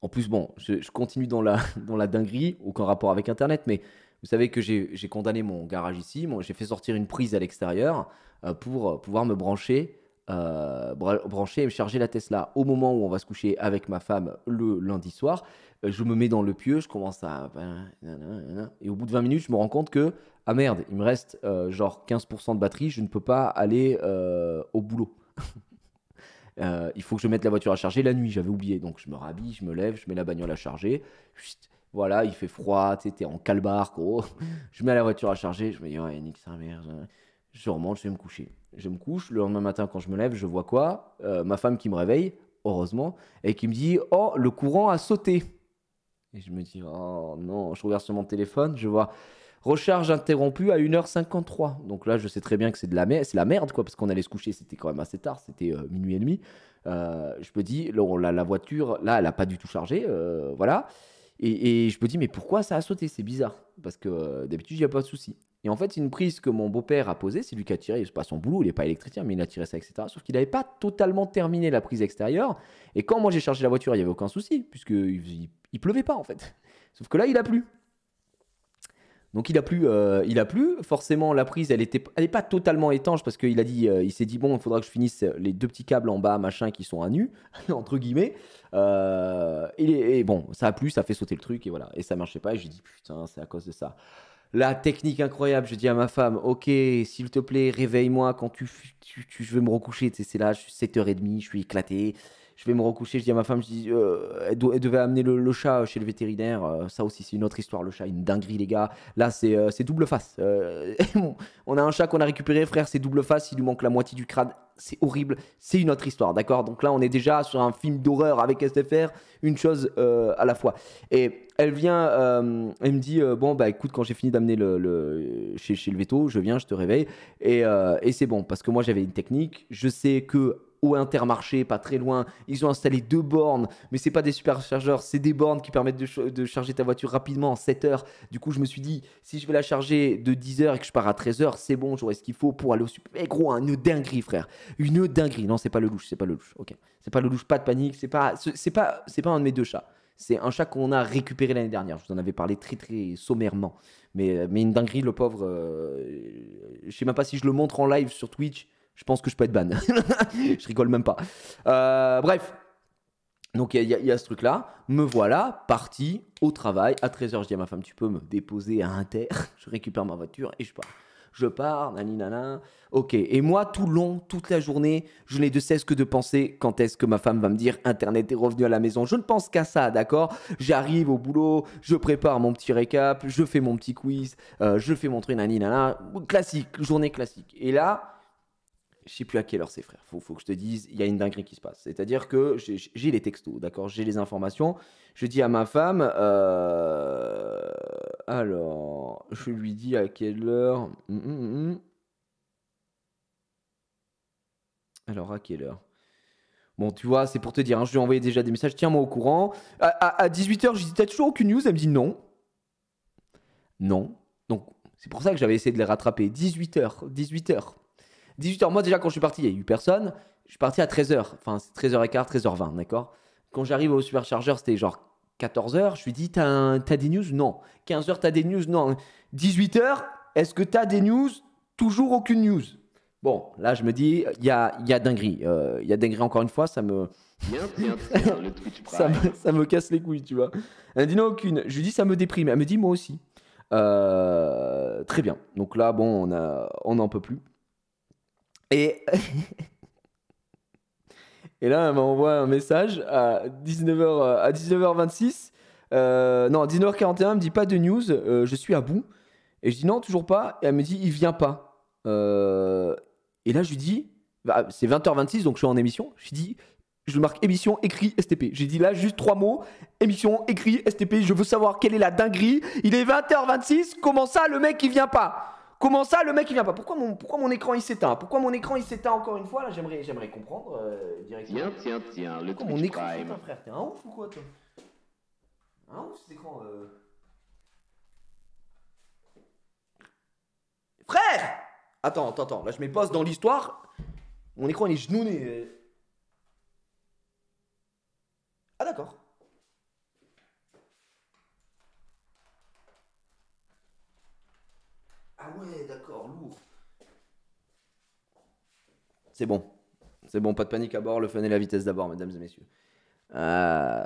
En plus, bon, je, continue dans la, [LAUGHS] dans la dinguerie, aucun rapport avec Internet, mais vous savez que j'ai condamné mon garage ici, j'ai fait sortir une prise à l'extérieur euh, pour euh, pouvoir me brancher, euh, brancher et me charger la Tesla au moment où on va se coucher avec ma femme le lundi soir. Je me mets dans le pieu, je commence à... Ben, et au bout de 20 minutes, je me rends compte que, ah merde, il me reste genre 15% de batterie, je ne peux pas aller au boulot. [LAUGHS] il faut que je mette la voiture à charger la nuit, j'avais oublié. Donc je me rhabille, je me lève, je mets la bagnole à charger. Voilà, il fait froid, tu t'es en calbar, [LAUGHS] je mets la voiture à charger, je me dis, ouais, nique sa mère. Je remonte, je vais me coucher. Je me couche, le lendemain matin, quand je me lève, je vois quoi euh, Ma femme qui me réveille, heureusement, et qui me dit, oh, le courant a sauté. Et je me dis, oh non, je regarde sur mon téléphone, je vois recharge interrompue à 1h53. Donc là, je sais très bien que c'est de la, c'est la merde, quoi, parce qu'on allait se coucher, c'était quand même assez tard, c'était euh, minuit et demi. Euh, je me dis, la, la, voiture, là, elle n'a pas du tout chargé, voilà. Et, je me dis, mais pourquoi ça a sauté C'est bizarre. Parce que euh, d'habitude, il n'y a pas de souci. Et en fait, c'est une prise que mon beau-père a posée. C'est lui qui a tiré, c'est pas son boulot, il n'est pas électricien, mais il a tiré ça, etc. Sauf qu'il n'avait pas totalement terminé la prise extérieure. Et quand moi j'ai chargé la voiture, il n'y avait aucun souci, puisqu'il ne pleuvait pas en fait. Sauf que là, il a plu. Donc il a plu, euh, il a plu. Forcément, la prise, elle n'est pas totalement étanche parce qu'il a dit, euh, il s'est dit bon, il faudra que je finisse les deux petits câbles en bas, machin, qui sont à nu [LAUGHS] entre guillemets. Euh, et, bon, ça a plu, ça fait sauter le truc et voilà. Et ça marchait pas. Et j'ai dit putain, c'est à cause de ça. La technique incroyable. Je dis à ma femme, ok, s'il te plaît, réveille-moi quand tu, je vais me recoucher. Tu sais, c'est là, je suis 7h30, je suis éclaté je vais me recoucher, je dis à ma femme, je dis, euh, elle, devait amener le, chat chez le vétérinaire. Euh, ça aussi, c'est une autre histoire, le chat, une dinguerie, les gars. Là, c'est euh, double face. [LAUGHS] on a un chat qu'on a récupéré, frère, c'est double face, il lui manque la moitié du crâne. C'est horrible, c'est une autre histoire, d'accord Donc là, on est déjà sur un film d'horreur avec SFR, une chose à la fois. Et elle vient, elle me dit, bon, bah écoute, quand j'ai fini d'amener le, chez, chez, le veto, je viens, je te réveille, et, et c'est bon, parce que moi, j'avais une technique, je sais que Intermarché, pas très loin. Ils ont installé deux bornes, mais c'est pas des superchargeurs, c'est des bornes qui permettent de, charger ta voiture rapidement en 7 heures. Du coup, je me suis dit, si je vais la charger de 10 heures et que je pars à 13 heures, c'est bon, j'aurai ce qu'il faut pour aller au super. Eh, mais gros, une dinguerie, frère. Une dinguerie. Non, c'est pas le louche, c'est pas le louche. Ok. C'est pas le louche, pas de panique, c'est pas, c'est pas, c'est pas un de mes deux chats. C'est un chat qu'on a récupéré l'année dernière. Je vous en avais parlé très très sommairement. Mais, euh, mais une dinguerie, le pauvre. Euh, je sais même pas si je le montre en live sur Twitch je pense que je peux être ban. [LAUGHS] je rigole même pas. Euh, bref. Donc il y, a ce truc-là. Me voilà parti au travail. À 13h, je dis à ma femme, tu peux me déposer à Inter. [LAUGHS] Je récupère ma voiture et je pars. Je pars, naninana. Ok. Et moi, tout le long, toute la journée, je n'ai de cesse que de penser quand est-ce que ma femme va me dire Internet est revenu à la maison. Je ne pense qu'à ça, d'accord J'arrive au boulot, je prépare mon petit récap, je fais mon petit quiz, euh, je fais mon truc, naninana. Classique, journée classique. Et là, je sais plus à quelle heure c'est, frère. Faut, faut que je te dise, il y a une dinguerie qui se passe. C'est-à-dire que j'ai les textos, d'accord J'ai les informations. Je dis à ma femme, euh, alors, je lui dis à quelle heure. Hum, hum, hum, alors, à quelle heure Bon, tu vois, c'est pour te dire, hein, je lui ai envoyé déjà des messages, tiens-moi au courant. À, 18h, je dis, t'as toujours aucune news Elle me dit non. Non. Donc, c'est pour ça que j'avais essayé de les rattraper. 18h, 18h. 18h, moi déjà quand je suis parti, il n'y a eu personne. Je suis parti à 13h, enfin c'est 13h15, 13h20, d'accord Quand j'arrive au superchargeur, c'était genre 14h. Je lui dis, t'as, des news Non. 15h, t'as des news Non. 18h, est-ce que t'as des news Toujours aucune news. Bon, là je me dis, il y a, y a dinguerie. Euh, il y a dinguerie encore une fois, ça me... [LAUGHS] ça, me, casse les couilles, tu vois. Elle dit non, aucune. Je lui dis, ça me déprime. Elle me dit, moi aussi. Euh, très bien. Donc là, bon, on n'en on peut plus. Et, [LAUGHS] et là, elle bah, m'envoie un message à 19h, euh, à 19h26. Euh, non, à 19h41, elle me dit pas de news, euh, je suis à bout. Et je dis non, toujours pas. Et elle me dit, il vient pas. et là, je lui dis, bah, c'est 20h26, donc je suis en émission. Je lui dis, je marque émission écrit STP. J'ai dit là juste trois mots. Émission écrit STP. Je veux savoir quelle est la dinguerie. Il est 20h26. Comment ça, le mec, il vient pas Comment ça, le mec il vient pas pourquoi mon, pourquoi mon écran il s'éteint Pourquoi mon écran il s'éteint encore une fois là J'aimerais, j'aimerais comprendre. Euh, directement. Tiens, tiens, tiens, le pourquoi mon écran s'éteint, frère T'es un ouf ou quoi toi Un ouf cet écran. Euh. Frère Attends, attends, attends. Là je mets pose dans l'histoire. Mon écran il est genouné. Euh. Ah d'accord. Ah ouais, d'accord, lourd. C'est bon. C'est bon, pas de panique à bord, le fun et la vitesse d'abord, mesdames et messieurs. Euh,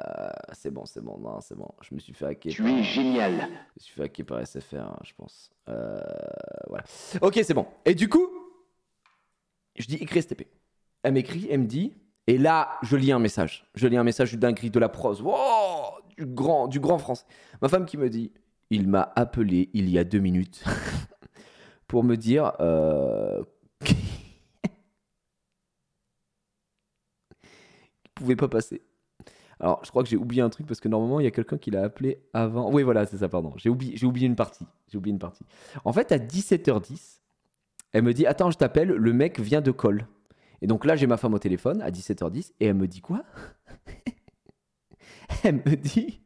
c'est bon, c'est bon, non, c'est bon. Je me suis fait hacker. Tu es génial. Je me suis fait hacker par SFR, hein, je pense. Euh, voilà. Ok, c'est bon. Et du coup, je dis écris STP. Elle m'écrit, elle me dit, et là, je lis un message. Je lis un message d'un gris de la prose. du grand, du grand français. Ma femme qui me dit, il m'a appelé il y a deux minutes. [LAUGHS] pour me dire euh, ne [LAUGHS] pouvait pas passer. Alors, je crois que j'ai oublié un truc parce que normalement, il y a quelqu'un qui l'a appelé avant. Oui, voilà, c'est ça, pardon. J'ai oublié, j'ai oublié une partie. J'ai oublié une partie. En fait, à 17h10, elle me dit Attends, je t'appelle, le mec vient de col. Et donc là, j'ai ma femme au téléphone à 17h10 et elle me dit quoi [LAUGHS] Elle me dit.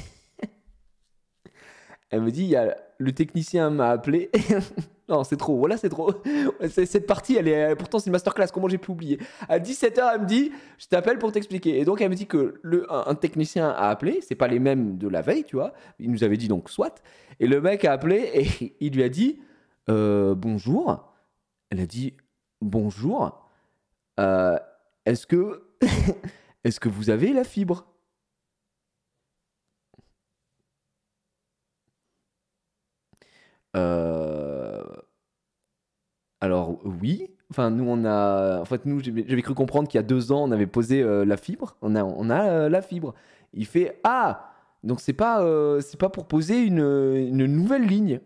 [LAUGHS] elle me dit Il y a le technicien m'a appelé. [LAUGHS] non, c'est trop. Voilà, c'est trop. [LAUGHS] Cette partie, elle est. Pourtant, c'est une masterclass. Comment j'ai pu oublier À 17h, elle me dit Je t'appelle pour t'expliquer. Et donc, elle me dit que le, un, technicien a appelé. C'est pas les mêmes de la veille, tu vois. Il nous avait dit donc soit. Et le mec a appelé et [LAUGHS] il lui a dit euh, Bonjour. Elle a dit Bonjour. Euh, est-ce que. Est-ce que vous avez la fibre Euh, alors oui, enfin nous on a, en fait nous j'avais cru comprendre qu'il y a deux ans on avait posé euh, la fibre, on a, on a euh, la fibre. Il fait ah donc c'est pas, c'est pas pour poser une, nouvelle ligne.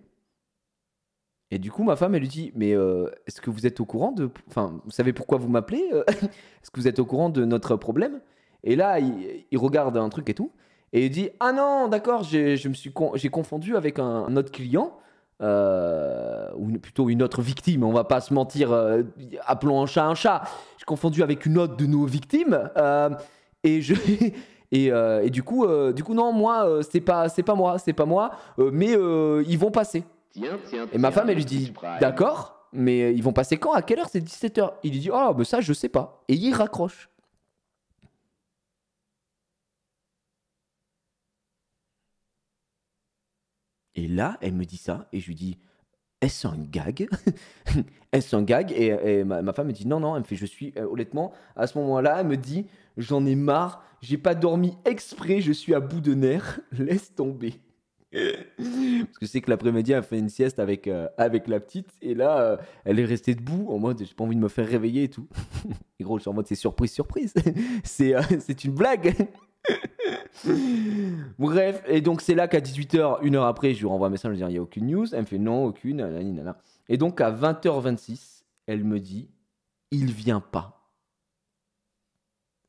Et du coup ma femme elle lui dit mais est-ce que vous êtes au courant de, enfin vous savez pourquoi vous m'appelez [LAUGHS] Est-ce que vous êtes au courant de notre problème Et là il, regarde un truc et tout. Et il dit Ah non, d'accord, j'ai, je me suis j'ai confondu avec un, autre client. Euh, ou plutôt une autre victime, on va pas se mentir, euh, appelons un chat un chat, j'ai confondu avec une autre de nos victimes, euh, et je... [LAUGHS] Et, du coup, du coup, non, moi, c'est pas, c'est pas moi, c'est pas moi, mais ils vont passer. et ma femme, elle lui dit, d'accord, mais ils vont passer quand À quelle heure C'est 17h. Il lui dit, oh, mais ça, je sais pas. Et il raccroche. Et là, elle me dit ça, et je lui dis, est-ce un gag [LAUGHS] Est-ce un gag Et, ma, femme me dit non, non, elle me fait je suis euh, honnêtement à ce moment-là, elle me dit j'en ai marre, j'ai pas dormi exprès, je suis à bout de nerfs, [LAUGHS] laisse tomber. [LAUGHS] Parce que c'est que l'après-midi, elle fait une sieste avec, euh, avec la petite, et là, euh, elle est restée debout en mode j'ai pas envie de me faire réveiller et tout. et gros, je suis en mode c'est surprise, surprise, c'est c'est une blague. [LAUGHS] Bref, et donc c'est là qu'à 18h, une heure après, je lui renvoie un message, je lui dis il n'y a aucune news. Elle me fait non, aucune. Et donc à 20h26, elle me dit il vient pas.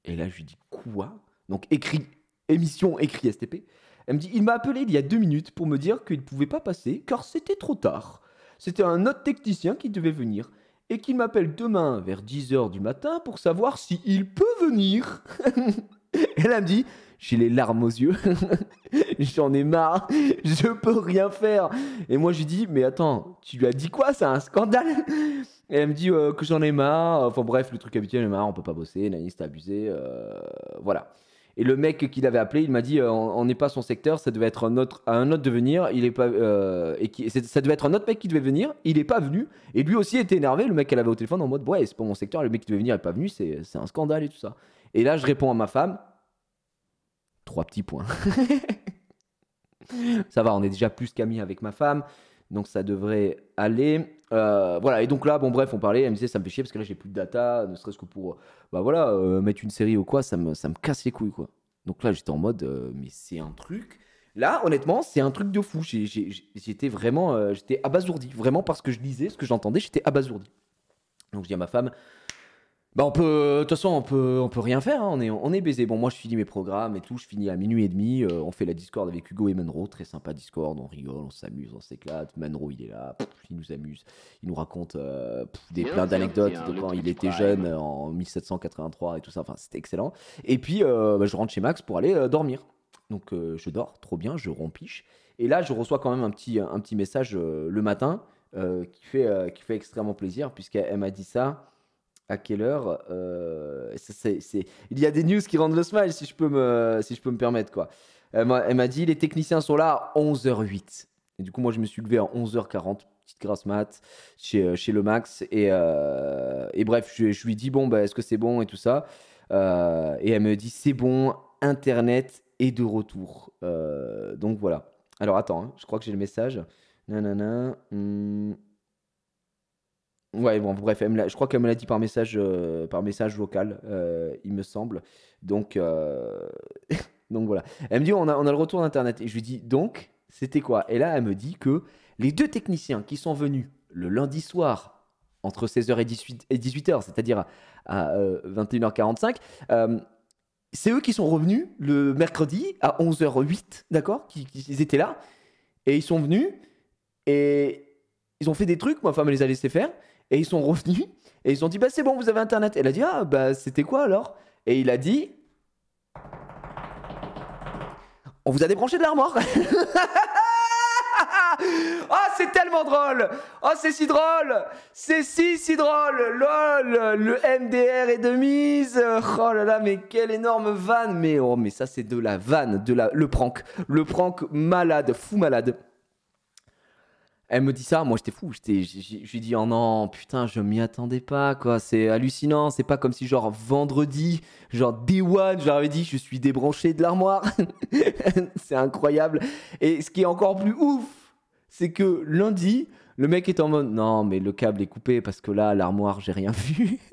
Et là, je lui dis quoi Donc écrit, émission écrit STP. Elle me dit il m'a appelé il y a deux minutes pour me dire qu'il ne pouvait pas passer car c'était trop tard. C'était un autre technicien qui devait venir et qu'il m'appelle demain vers 10h du matin pour savoir s'il peut venir. [LAUGHS] [LAUGHS] elle me dit, j'ai les larmes aux yeux, [LAUGHS] j'en ai marre, je peux rien faire. Et moi, j'ai dit « mais attends, tu lui as dit quoi C'est un scandale Et elle me dit euh, que j'en ai marre. Enfin bref, le truc habituel, ai marre, on peut pas bosser, Nanis, t'a abusé. Euh, voilà. Et le mec qui l'avait appelé, il m'a dit, euh, on n'est pas son secteur, ça devait être un autre, un autre de venir. Il est pas, et ça devait être un autre mec qui devait venir. Il est pas venu. Et lui aussi était énervé. Le mec qu'elle avait au téléphone en mode, ouais, c'est pas mon secteur. Le mec qui devait venir est pas venu. C'est un scandale et tout ça. Et là, je réponds à ma femme, trois petits points. [LAUGHS] ça va, on est déjà plus qu'amis avec ma femme, donc ça devrait aller. Euh, voilà, et donc là, bon, bref, on parlait, elle me disait, ça me fait chier parce que là, j'ai plus de data, ne serait-ce que pour, bah voilà, euh, mettre une série ou quoi, ça me, ça me casse les couilles, quoi. Donc là, j'étais en mode, euh, mais c'est un truc. Là, honnêtement, c'est un truc de fou. J'étais vraiment, j'étais abasourdi, vraiment parce que je lisais, ce que j'entendais, j'étais abasourdi. Donc je dis à ma femme, bah, on peut, euh, de toute façon, on peut, on peut rien faire. Hein. On est, on est baisé. Bon, moi, je finis mes programmes et tout. Je finis à minuit et demi. Euh, on fait la Discord avec Hugo et Manro. Très sympa Discord. On rigole, on s'amuse, on s'éclate. Manro, il est là. il nous amuse. Il nous raconte euh, des plein d'anecdotes de hein, quand il était jeune en 1783 et tout ça. Enfin, c'était excellent. Et puis, bah, je rentre chez Max pour aller dormir. Donc, je dors, trop bien. Je rompiche. Et là, je reçois quand même un petit, un petit message le matin qui fait, qui fait extrêmement plaisir puisqu'elle m'a dit ça à quelle heure euh, Il y a des news qui rendent le smile, si je peux me, si je peux me permettre. quoi. Elle m'a, dit les techniciens sont là à 11h08. Et du coup, moi, je me suis levé à 11h40, petite grasse mat, chez, euh, chez le Max. Euh, et, bref, je, je, lui dis bon, bah, est-ce que c'est bon et tout ça Et elle me dit c'est bon, Internet est de retour. donc voilà. Alors attends, hein, je crois que j'ai le message. Nanana. non. Hmm. Ouais, bon, bref, elle je crois qu'elle me l'a dit par message, euh, par message vocal, euh, il me semble. Donc, euh, [LAUGHS] donc voilà. Elle me dit, on a, on a le retour d'Internet. Et je lui dis, donc, c'était quoi Et là, elle me dit que les deux techniciens qui sont venus le lundi soir, entre 16h et 18, et 18h, c'est-à-dire à, 21h45, c'est eux qui sont revenus le mercredi à 11h08, d'accord qui, Ils étaient là, et ils sont venus, et ils ont fait des trucs, ma femme les a laissés faire. Et ils sont revenus et ils ont dit bah c'est bon, vous avez internet. elle a dit ah bah c'était quoi alors Et il a dit on vous a débranché de l'armoire. [LAUGHS] oh, c'est tellement drôle Oh, c'est si drôle C'est si, si drôle LOL Le MDR est de mise Oh là là, mais quelle énorme vanne Mais oh, mais ça, c'est de la vanne, de la, le prank. Le prank malade, fou malade. Elle me dit ça, moi j'étais fou, je lui dit oh non putain je m'y attendais pas quoi, c'est hallucinant, c'est pas comme si genre vendredi, genre day one, j'avais dit je suis débranché de l'armoire, [LAUGHS] c'est incroyable. Et ce qui est encore plus ouf, c'est que lundi, le mec est en mode non mais le câble est coupé parce que là l'armoire j'ai rien vu. [LAUGHS]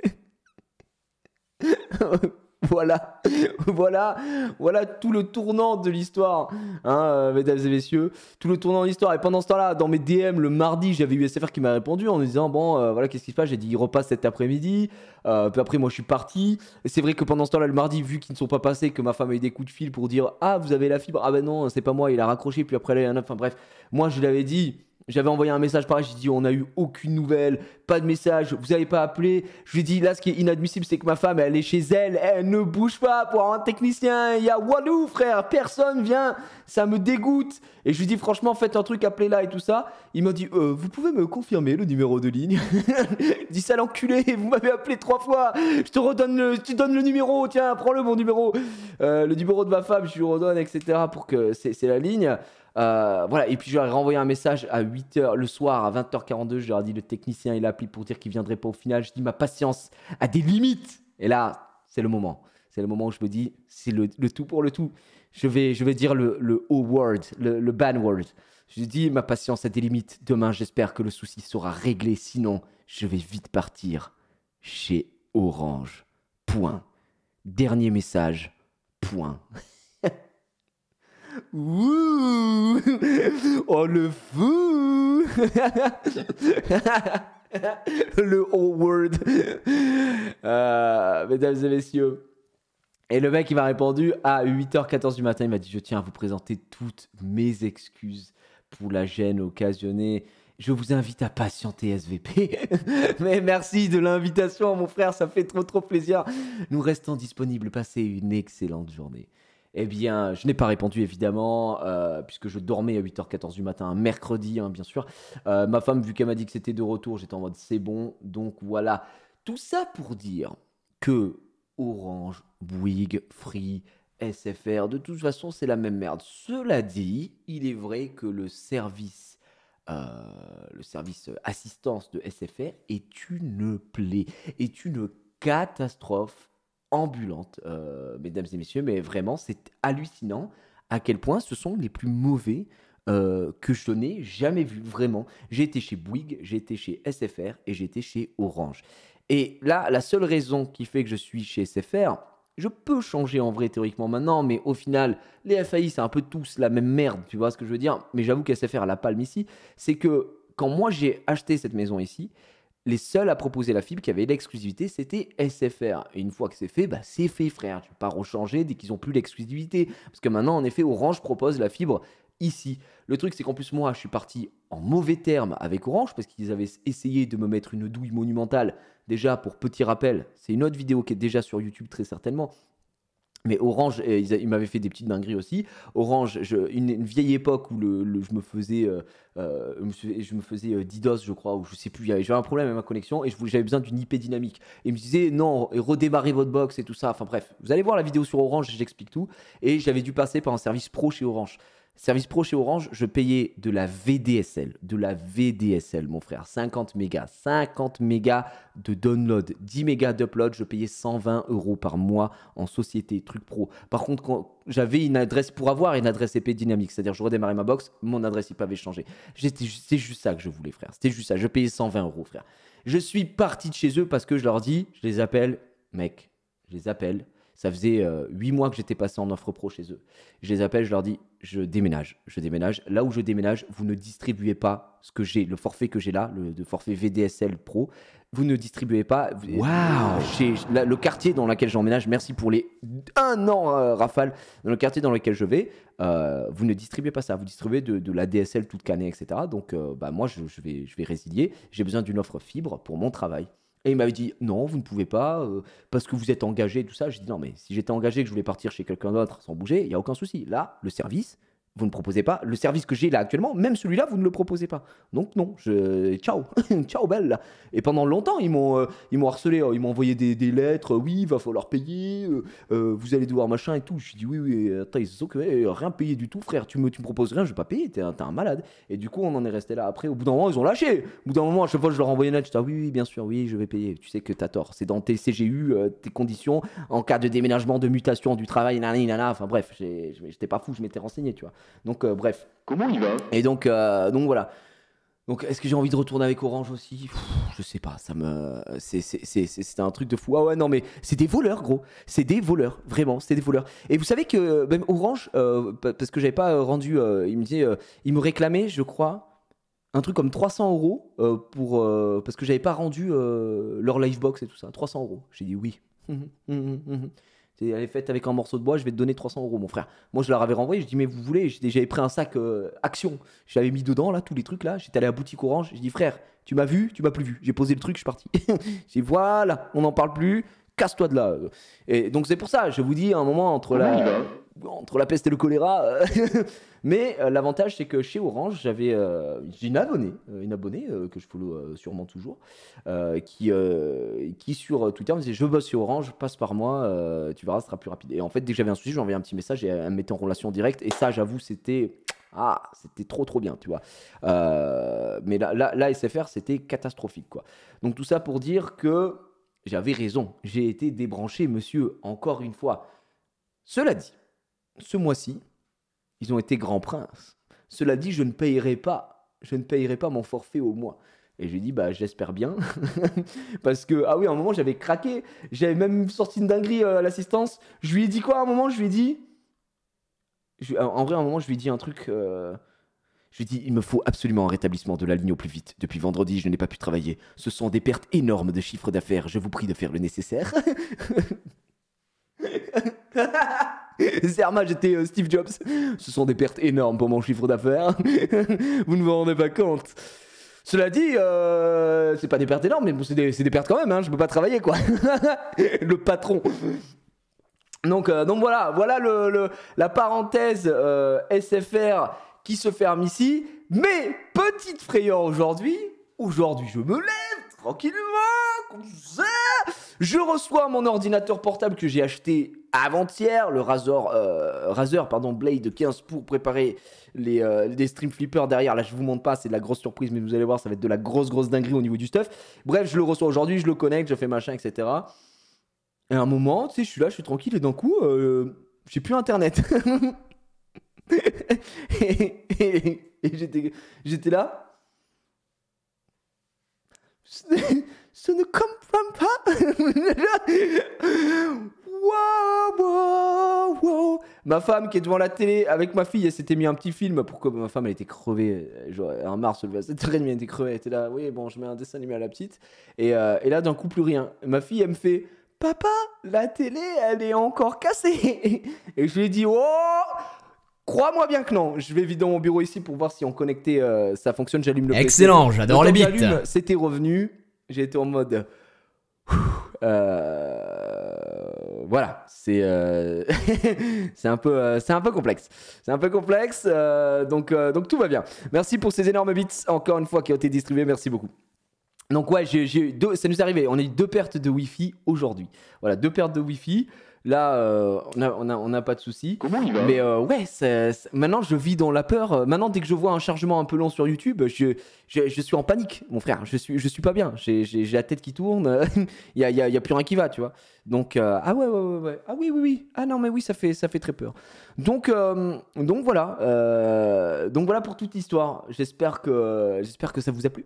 [LAUGHS] voilà, voilà, voilà tout le tournant de l'histoire, hein, euh, mesdames et messieurs, tout le tournant de l'histoire. Et pendant ce temps-là, dans mes DM le mardi, j'avais eu USFR qui m'a répondu en me disant bon, euh, voilà, qu'est-ce qui se passe J'ai dit il repasse cet après-midi. Euh, puis après, moi, je suis parti. et C'est vrai que pendant ce temps-là, le mardi, vu qu'ils ne sont pas passés, que ma femme a eu des coups de fil pour dire ah, vous avez la fibre, ah ben non, c'est pas moi, il a raccroché. Puis après, en a enfin bref, moi, je l'avais dit j'avais envoyé un message pareil, j'ai dit on n'a eu aucune nouvelle, pas de message, vous n'avez pas appelé. Je lui ai dit là ce qui est inadmissible c'est que ma femme elle est chez elle, elle ne bouge pas pour un technicien, il y a Walou frère, personne vient, ça me dégoûte. Et je lui ai dit franchement faites un truc, appelez là et tout ça. Il m'a dit euh, vous pouvez me confirmer le numéro de ligne je [LAUGHS] Dis ça l'enculé, vous m'avez appelé trois fois, je te redonne le, le numéro, tiens prends le bon numéro, euh, le numéro de ma femme, je lui redonne etc pour que c'est la ligne. Euh, voilà, et puis je leur ai renvoyé un message à 8h le soir, à 20h42. Je leur ai dit le technicien il a appelé pour dire qu'il viendrait pas au final. Je dis ma patience a des limites. Et là, c'est le moment. C'est le moment où je me dis c'est le, tout pour le tout. Je vais, je vais dire le, le O word, le, le ban word. Je dis ma patience a des limites. Demain, j'espère que le souci sera réglé. Sinon, je vais vite partir chez Orange. Point. Dernier message. Point. [LAUGHS] Ouh Oh le fou [LAUGHS] Le word euh, Mesdames et messieurs. Et le mec, il m'a répondu à 8h14 du matin. Il m'a dit Je tiens à vous présenter toutes mes excuses pour la gêne occasionnée. Je vous invite à patienter SVP. [LAUGHS] Mais merci de l'invitation, mon frère. Ça fait trop, trop plaisir. Nous restons disponibles. Passez une excellente journée. Eh bien, je n'ai pas répondu évidemment, euh, puisque je dormais à 8h14 du matin, mercredi, hein, bien sûr. Euh, ma femme, vu qu'elle m'a dit que c'était de retour, j'étais en mode c'est bon. Donc voilà. Tout ça pour dire que Orange, Bouygues, Free, SFR, de toute façon, c'est la même merde. Cela dit, il est vrai que le service, euh, le service assistance de SFR est une plaie, est une catastrophe ambulante, euh, mesdames et messieurs. Mais vraiment, c'est hallucinant à quel point ce sont les plus mauvais euh, que je n'ai jamais vu vraiment. J'ai été chez Bouygues, j'ai été chez SFR et j'ai été chez Orange. Et là, la seule raison qui fait que je suis chez SFR, je peux changer en vrai théoriquement maintenant, mais au final, les FAI, c'est un peu tous la même merde, tu vois ce que je veux dire Mais j'avoue qu'SFR a la palme ici, c'est que quand moi j'ai acheté cette maison ici, les seuls à proposer la fibre qui avait l'exclusivité, c'était SFR. Et une fois que c'est fait, bah, c'est fait, frère. Tu peux pas rechanger dès qu'ils ont plus l'exclusivité. Parce que maintenant, en effet, Orange propose la fibre ici. Le truc, c'est qu'en plus, moi, je suis parti en mauvais terme avec Orange parce qu'ils avaient essayé de me mettre une douille monumentale. Déjà, pour petit rappel, c'est une autre vidéo qui est déjà sur YouTube, très certainement. Mais Orange, ils, m'avaient fait des petites dingueries aussi. Orange, une, vieille époque où euh, euh, je me faisais, je me faisais euh, DDoS, je crois, ou je sais plus. J'avais un problème avec ma connexion et j'avais besoin d'une IP dynamique. Et me disaient non, redémarrez votre box et tout ça. Enfin bref, vous allez voir la vidéo sur Orange, j'explique tout. Et j'avais dû passer par un service pro chez Orange. Service Pro chez Orange, je payais de la VDSL, de la VDSL, mon frère, 50 mégas, 50 mégas de download, 10 mégas d'upload, je payais 120 euros par mois en société, truc pro. Par contre, quand j'avais une adresse pour avoir une adresse IP dynamique, c'est-à-dire je redémarrais ma box, mon adresse IP avait changé. C'est juste ça que je voulais, frère. C'était juste ça. Je payais 120 euros, frère. Je suis parti de chez eux parce que je leur dis, je les appelle, mec, je les appelle ça faisait euh, huit mois que j'étais passé en offre pro chez eux. Je les appelle, je leur dis, je déménage, je déménage. Là où je déménage, vous ne distribuez pas ce que j'ai, le forfait que j'ai là, le, forfait VDSL Pro. Vous ne distribuez pas. Euh, wow. Chez, le quartier dans lequel j'emménage, merci pour les un an euh, rafale, dans le quartier dans lequel je vais, vous ne distribuez pas ça. Vous distribuez de, la DSL toute canée, etc. Donc, bah, moi, vais, je vais résilier. J'ai besoin d'une offre fibre pour mon travail. Et il m'avait dit non, vous ne pouvez pas, euh, parce que vous êtes engagé, tout ça. J'ai dit non, mais si j'étais engagé, que je voulais partir chez quelqu'un d'autre sans bouger, il y a aucun souci. Là, le service, vous ne proposez pas. Le service que j'ai là actuellement, même celui-là, vous ne le proposez pas. Donc non, je... ciao, [LAUGHS] ciao belle. Et pendant longtemps, ils m'ont, euh, ils m'ont harcelé, hein. ils m'ont envoyé des, lettres, euh, oui, il va falloir payer, euh, vous allez devoir machin et tout. Je dis oui, oui, attends, ils sont que eh, rien payé du tout, frère, tu me, tu me proposes rien, je vais pas payer, t'es un, un, malade. Et du coup, on en est resté là. Après, au bout d'un moment, ils ont lâché. Au bout d'un moment, à chaque fois, je leur envoyais une lettre, je dis ah oui, oui, bien sûr, oui, je vais payer. Tu sais que t'as tort, c'est dans tes CGU, tes conditions, en cas de déménagement, de mutation du travail, nanana, enfin bref, j'étais pas fou, je m'étais renseigné, tu vois. Donc euh, bref. Comment il va Et donc, euh, donc voilà. Donc, est-ce que j'ai envie de retourner avec Orange aussi Je sais pas, ça me. C'était un truc de fou. Ah ouais, non, mais c'est des voleurs, gros. C'est des voleurs, vraiment, c'est des voleurs. Et vous savez que même Orange, euh, parce que j'avais pas rendu, il me disait, me réclamait, je crois, un truc comme 300 euros pour. parce que j'avais pas rendu leur livebox et tout ça. 300 euros. J'ai dit oui. Hum, hum, hum, elle est faite avec un morceau de bois, je vais te donner 300 euros, mon frère. Moi, je leur avais renvoyé, je dis, mais vous voulez, j'avais pris un sac euh, Action, j'avais mis dedans, là, tous les trucs, là. J'étais allé à Boutique Orange, je dis, frère, tu m'as vu, tu m'as plus vu. J'ai posé le truc, je suis parti. [LAUGHS] j'ai dit, voilà, on n'en parle plus, casse-toi de là. Et donc c'est pour ça, je vous dis, un moment, entre la, ah entre la peste et le choléra. Euh, [LAUGHS] mais euh, l'avantage, c'est que chez Orange, j'avais euh, une abonnée, une abonnée que je follow sûrement toujours, qui, qui sur Twitter me disait Je bosse chez Orange, passe par moi, tu verras, ce sera plus rapide. Et en fait, dès que j'avais un souci, je lui envoyais un petit message et elle me mettait en relation directe. Et ça, j'avoue, c'était. Ah, c'était trop trop bien, tu vois. mais là, la là SFR, c'était catastrophique, quoi. Donc tout ça pour dire que j'avais raison, j'ai été débranché, monsieur, encore une fois. Cela dit, ce mois-ci, ils ont été grands princes. Cela dit, je ne payerai pas, je ne payerai pas mon forfait au mois. Et je lui dit, bah, j'espère bien. [LAUGHS] Parce que, ah oui, à un moment, j'avais craqué. J'avais même sorti une dinguerie euh, à l'assistance. Je lui ai dit quoi à un moment Je lui ai dit. en vrai, à un moment, je lui ai dit un truc. Euh, je lui dis, il me faut absolument un rétablissement de la ligne au plus vite. Depuis vendredi, je n'ai pas pu travailler. Ce sont des pertes énormes de chiffre d'affaires. Je vous prie de faire le nécessaire. Serma, [LAUGHS] j'étais euh, Steve Jobs. Ce sont des pertes énormes pour mon chiffre d'affaires. [LAUGHS] vous ne vous rendez pas compte. Cela dit, euh, c'est pas des pertes énormes, mais bon, c'est des, pertes quand même. Hein. Je peux pas travailler, quoi. [LAUGHS] le patron. Donc, euh, donc voilà, voilà la parenthèse euh, SFR qui se ferme ici. Mais petite frayeur aujourd'hui, aujourd'hui je me lève tranquillement, Je reçois mon ordinateur portable que j'ai acheté avant-hier, le Razor, euh, Razer pardon, Blade 15 pour préparer les, euh, stream flippers derrière. Là, je vous montre pas, c'est de la grosse surprise, mais vous allez voir, ça va être de la grosse, grosse dinguerie au niveau du stuff. Bref, je le reçois aujourd'hui, je le connecte, je fais machin, etc. Et à un moment, tu sais, je suis là, je suis tranquille, et d'un coup, euh, j'ai plus internet. [LAUGHS] [LAUGHS] et, j'étais, là. ce [LAUGHS] ne comprends pas. wow, [LAUGHS] wow, Ma femme qui est devant la télé avec ma fille, elle s'était mis un petit film Pourquoi ma femme elle était crevée. En mars, elle était crevée. Elle était là, oui, bon, je mets un dessin animé à la petite. Et, euh, et là, d'un coup, plus rien. Ma fille, elle me fait. Papa, la télé, elle est encore cassée. Et je lui ai dit, oh, Crois-moi bien que non. Je vais dans mon bureau ici pour voir si on connectait, euh, ça fonctionne. J'allume le Excellent, j'adore les bits. C'était revenu. j'ai été en mode. Euh, voilà, c'est euh, [LAUGHS] c'est un peu c'est un peu complexe, c'est un peu complexe. donc donc tout va bien. Merci pour ces énormes bits encore une fois qui ont été distribués. Merci beaucoup. Donc ouais, j'ai, ça nous est arrivé. On a eu deux pertes de Wi-Fi aujourd'hui. Voilà, deux pertes de Wi-Fi. Là, euh, on n'a pas de soucis. Mais euh, ouais, maintenant je vis dans la peur. Euh, maintenant, dès que je vois un chargement un peu long sur YouTube, je, suis en panique, mon frère. Je suis, suis pas bien. J'ai la tête qui tourne. Il [LAUGHS] n'y a, plus rien qui va, tu vois. Donc ah ouais, ah oui, oui, oui. Ah non, mais oui, ça fait, très peur. Donc voilà, donc voilà pour toute l'histoire. J'espère que ça vous a plu.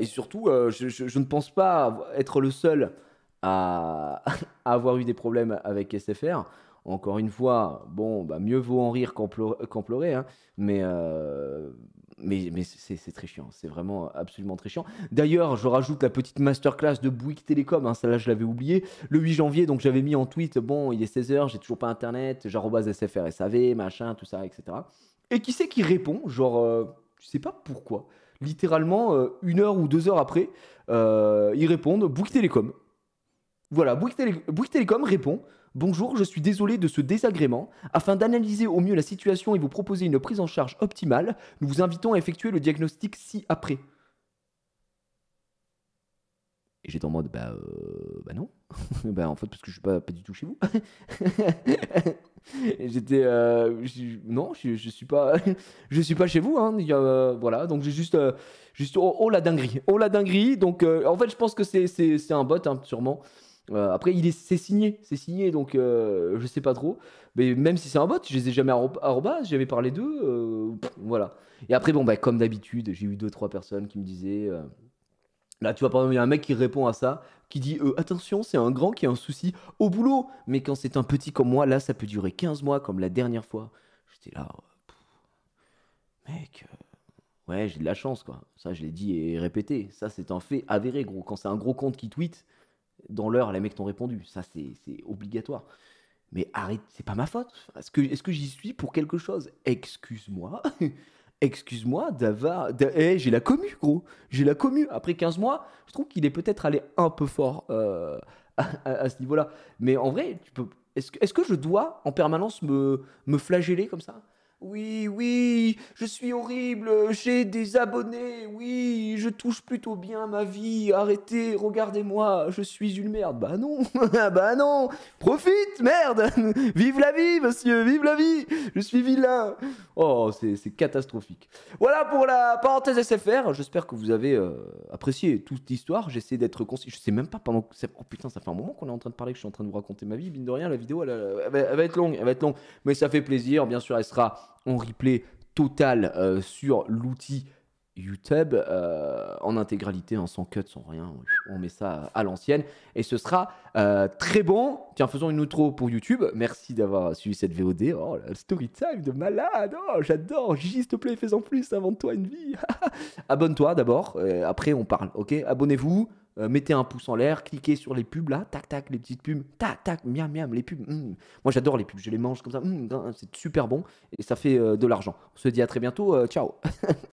et surtout, je, ne pense pas être le seul à, [LAUGHS] avoir eu des problèmes avec SFR. Encore une fois, bon, bah, mieux vaut en rire qu'en pleurer, hein. euh, mais, mais, c'est très chiant, c'est vraiment absolument très chiant. D'ailleurs, je rajoute la petite masterclass de Bouygues Télécom, hein, celle-là je l'avais oublié, le 8 janvier, donc j'avais mis en tweet, bon, il est 16h, j'ai toujours pas internet, SFR SFRSAV, machin, tout ça, etc. Et qui c'est qui répond, genre, euh, je sais pas pourquoi, littéralement euh, une heure ou deux heures après, ils répondent Bouygues Télécom. Voilà, Bouygues, Télécom répond Bonjour, je suis désolé de ce désagrément. Afin d'analyser au mieux la situation et vous proposer une prise en charge optimale, nous vous invitons à effectuer le diagnostic ci-après. Et j'étais en mode Bah, euh, bah non. [LAUGHS] Bah, en fait, parce que je suis pas, pas du tout chez vous. [LAUGHS] j'étais euh, non je, je, suis pas [LAUGHS] je suis pas chez vous hein, euh, voilà donc j'ai juste juste oh, oh, la dinguerie oh la dinguerie donc en fait je pense que c'est un bot hein, sûrement euh, après, il est, c'est signé, c'est signé, donc euh, je sais pas trop. Mais même si c'est un bot, je les ai jamais arrobas, j'avais parlé d'eux, euh, voilà. Et après, bon, bah, comme d'habitude, j'ai eu deux trois personnes qui me disaient. Là, tu vois, par exemple, il y a un mec qui répond à ça, qui dit Attention, c'est un grand qui a un souci au boulot. Mais quand c'est un petit comme moi, là, ça peut durer 15 mois, comme la dernière fois. J'étais là, mec, ouais, j'ai de la chance, quoi. Ça, je l'ai dit et répété. Ça, c'est un fait avéré, gros. Quand c'est un gros compte qui tweet, dans l'heure, les mecs t'ont répondu. Ça, c'est obligatoire. Mais arrête, c'est pas ma faute. Est-ce que, est que j'y suis pour quelque chose Excuse-moi. [LAUGHS] Excuse-moi d'avoir. Eh, j'ai la commu, gros. J'ai la commu. Après 15 mois, je trouve qu'il est peut-être allé un peu fort euh, [LAUGHS] à, ce niveau-là. Mais en vrai, peux. Est-ce que, que je dois en permanence me, me flageller comme ça oui, oui, je suis horrible, j'ai des abonnés, oui, je touche plutôt bien ma vie, arrêtez, regardez-moi, je suis une merde. Bah non, [LAUGHS] bah non, profite, merde, [LAUGHS] vive la vie, monsieur, vive la vie, je suis vilain. Oh, c'est catastrophique. Voilà pour la parenthèse SFR, j'espère que vous avez euh, apprécié toute l'histoire, j'essaie d'être concis, je sais même pas pendant... Oh putain, ça fait un moment qu'on est en train de parler, que je suis en train de vous raconter ma vie, mine de rien, la vidéo, elle va être longue, elle va être longue, mais ça fait plaisir, bien sûr, elle sera on replay total euh, sur l'outil YouTube euh, en intégralité, en hein, sans cut, sans rien. On met ça à l'ancienne et ce sera euh, très bon. Tiens, faisons une outro pour YouTube. Merci d'avoir suivi cette VOD. Oh, la story time de malade. Oh, j'adore. Gigi, s'il te plaît, fais-en plus. Invente-toi une vie. [LAUGHS] Abonne-toi d'abord. Après, on parle. Ok Abonnez-vous. Euh, mettez un pouce en l'air, cliquez sur les pubs là, tac tac, les petites pubs, tac tac, miam miam, les pubs. Hmm. Moi j'adore les pubs, je les mange comme ça, hmm, c'est super bon et ça fait euh, de l'argent. On se dit à très bientôt, euh, ciao [LAUGHS]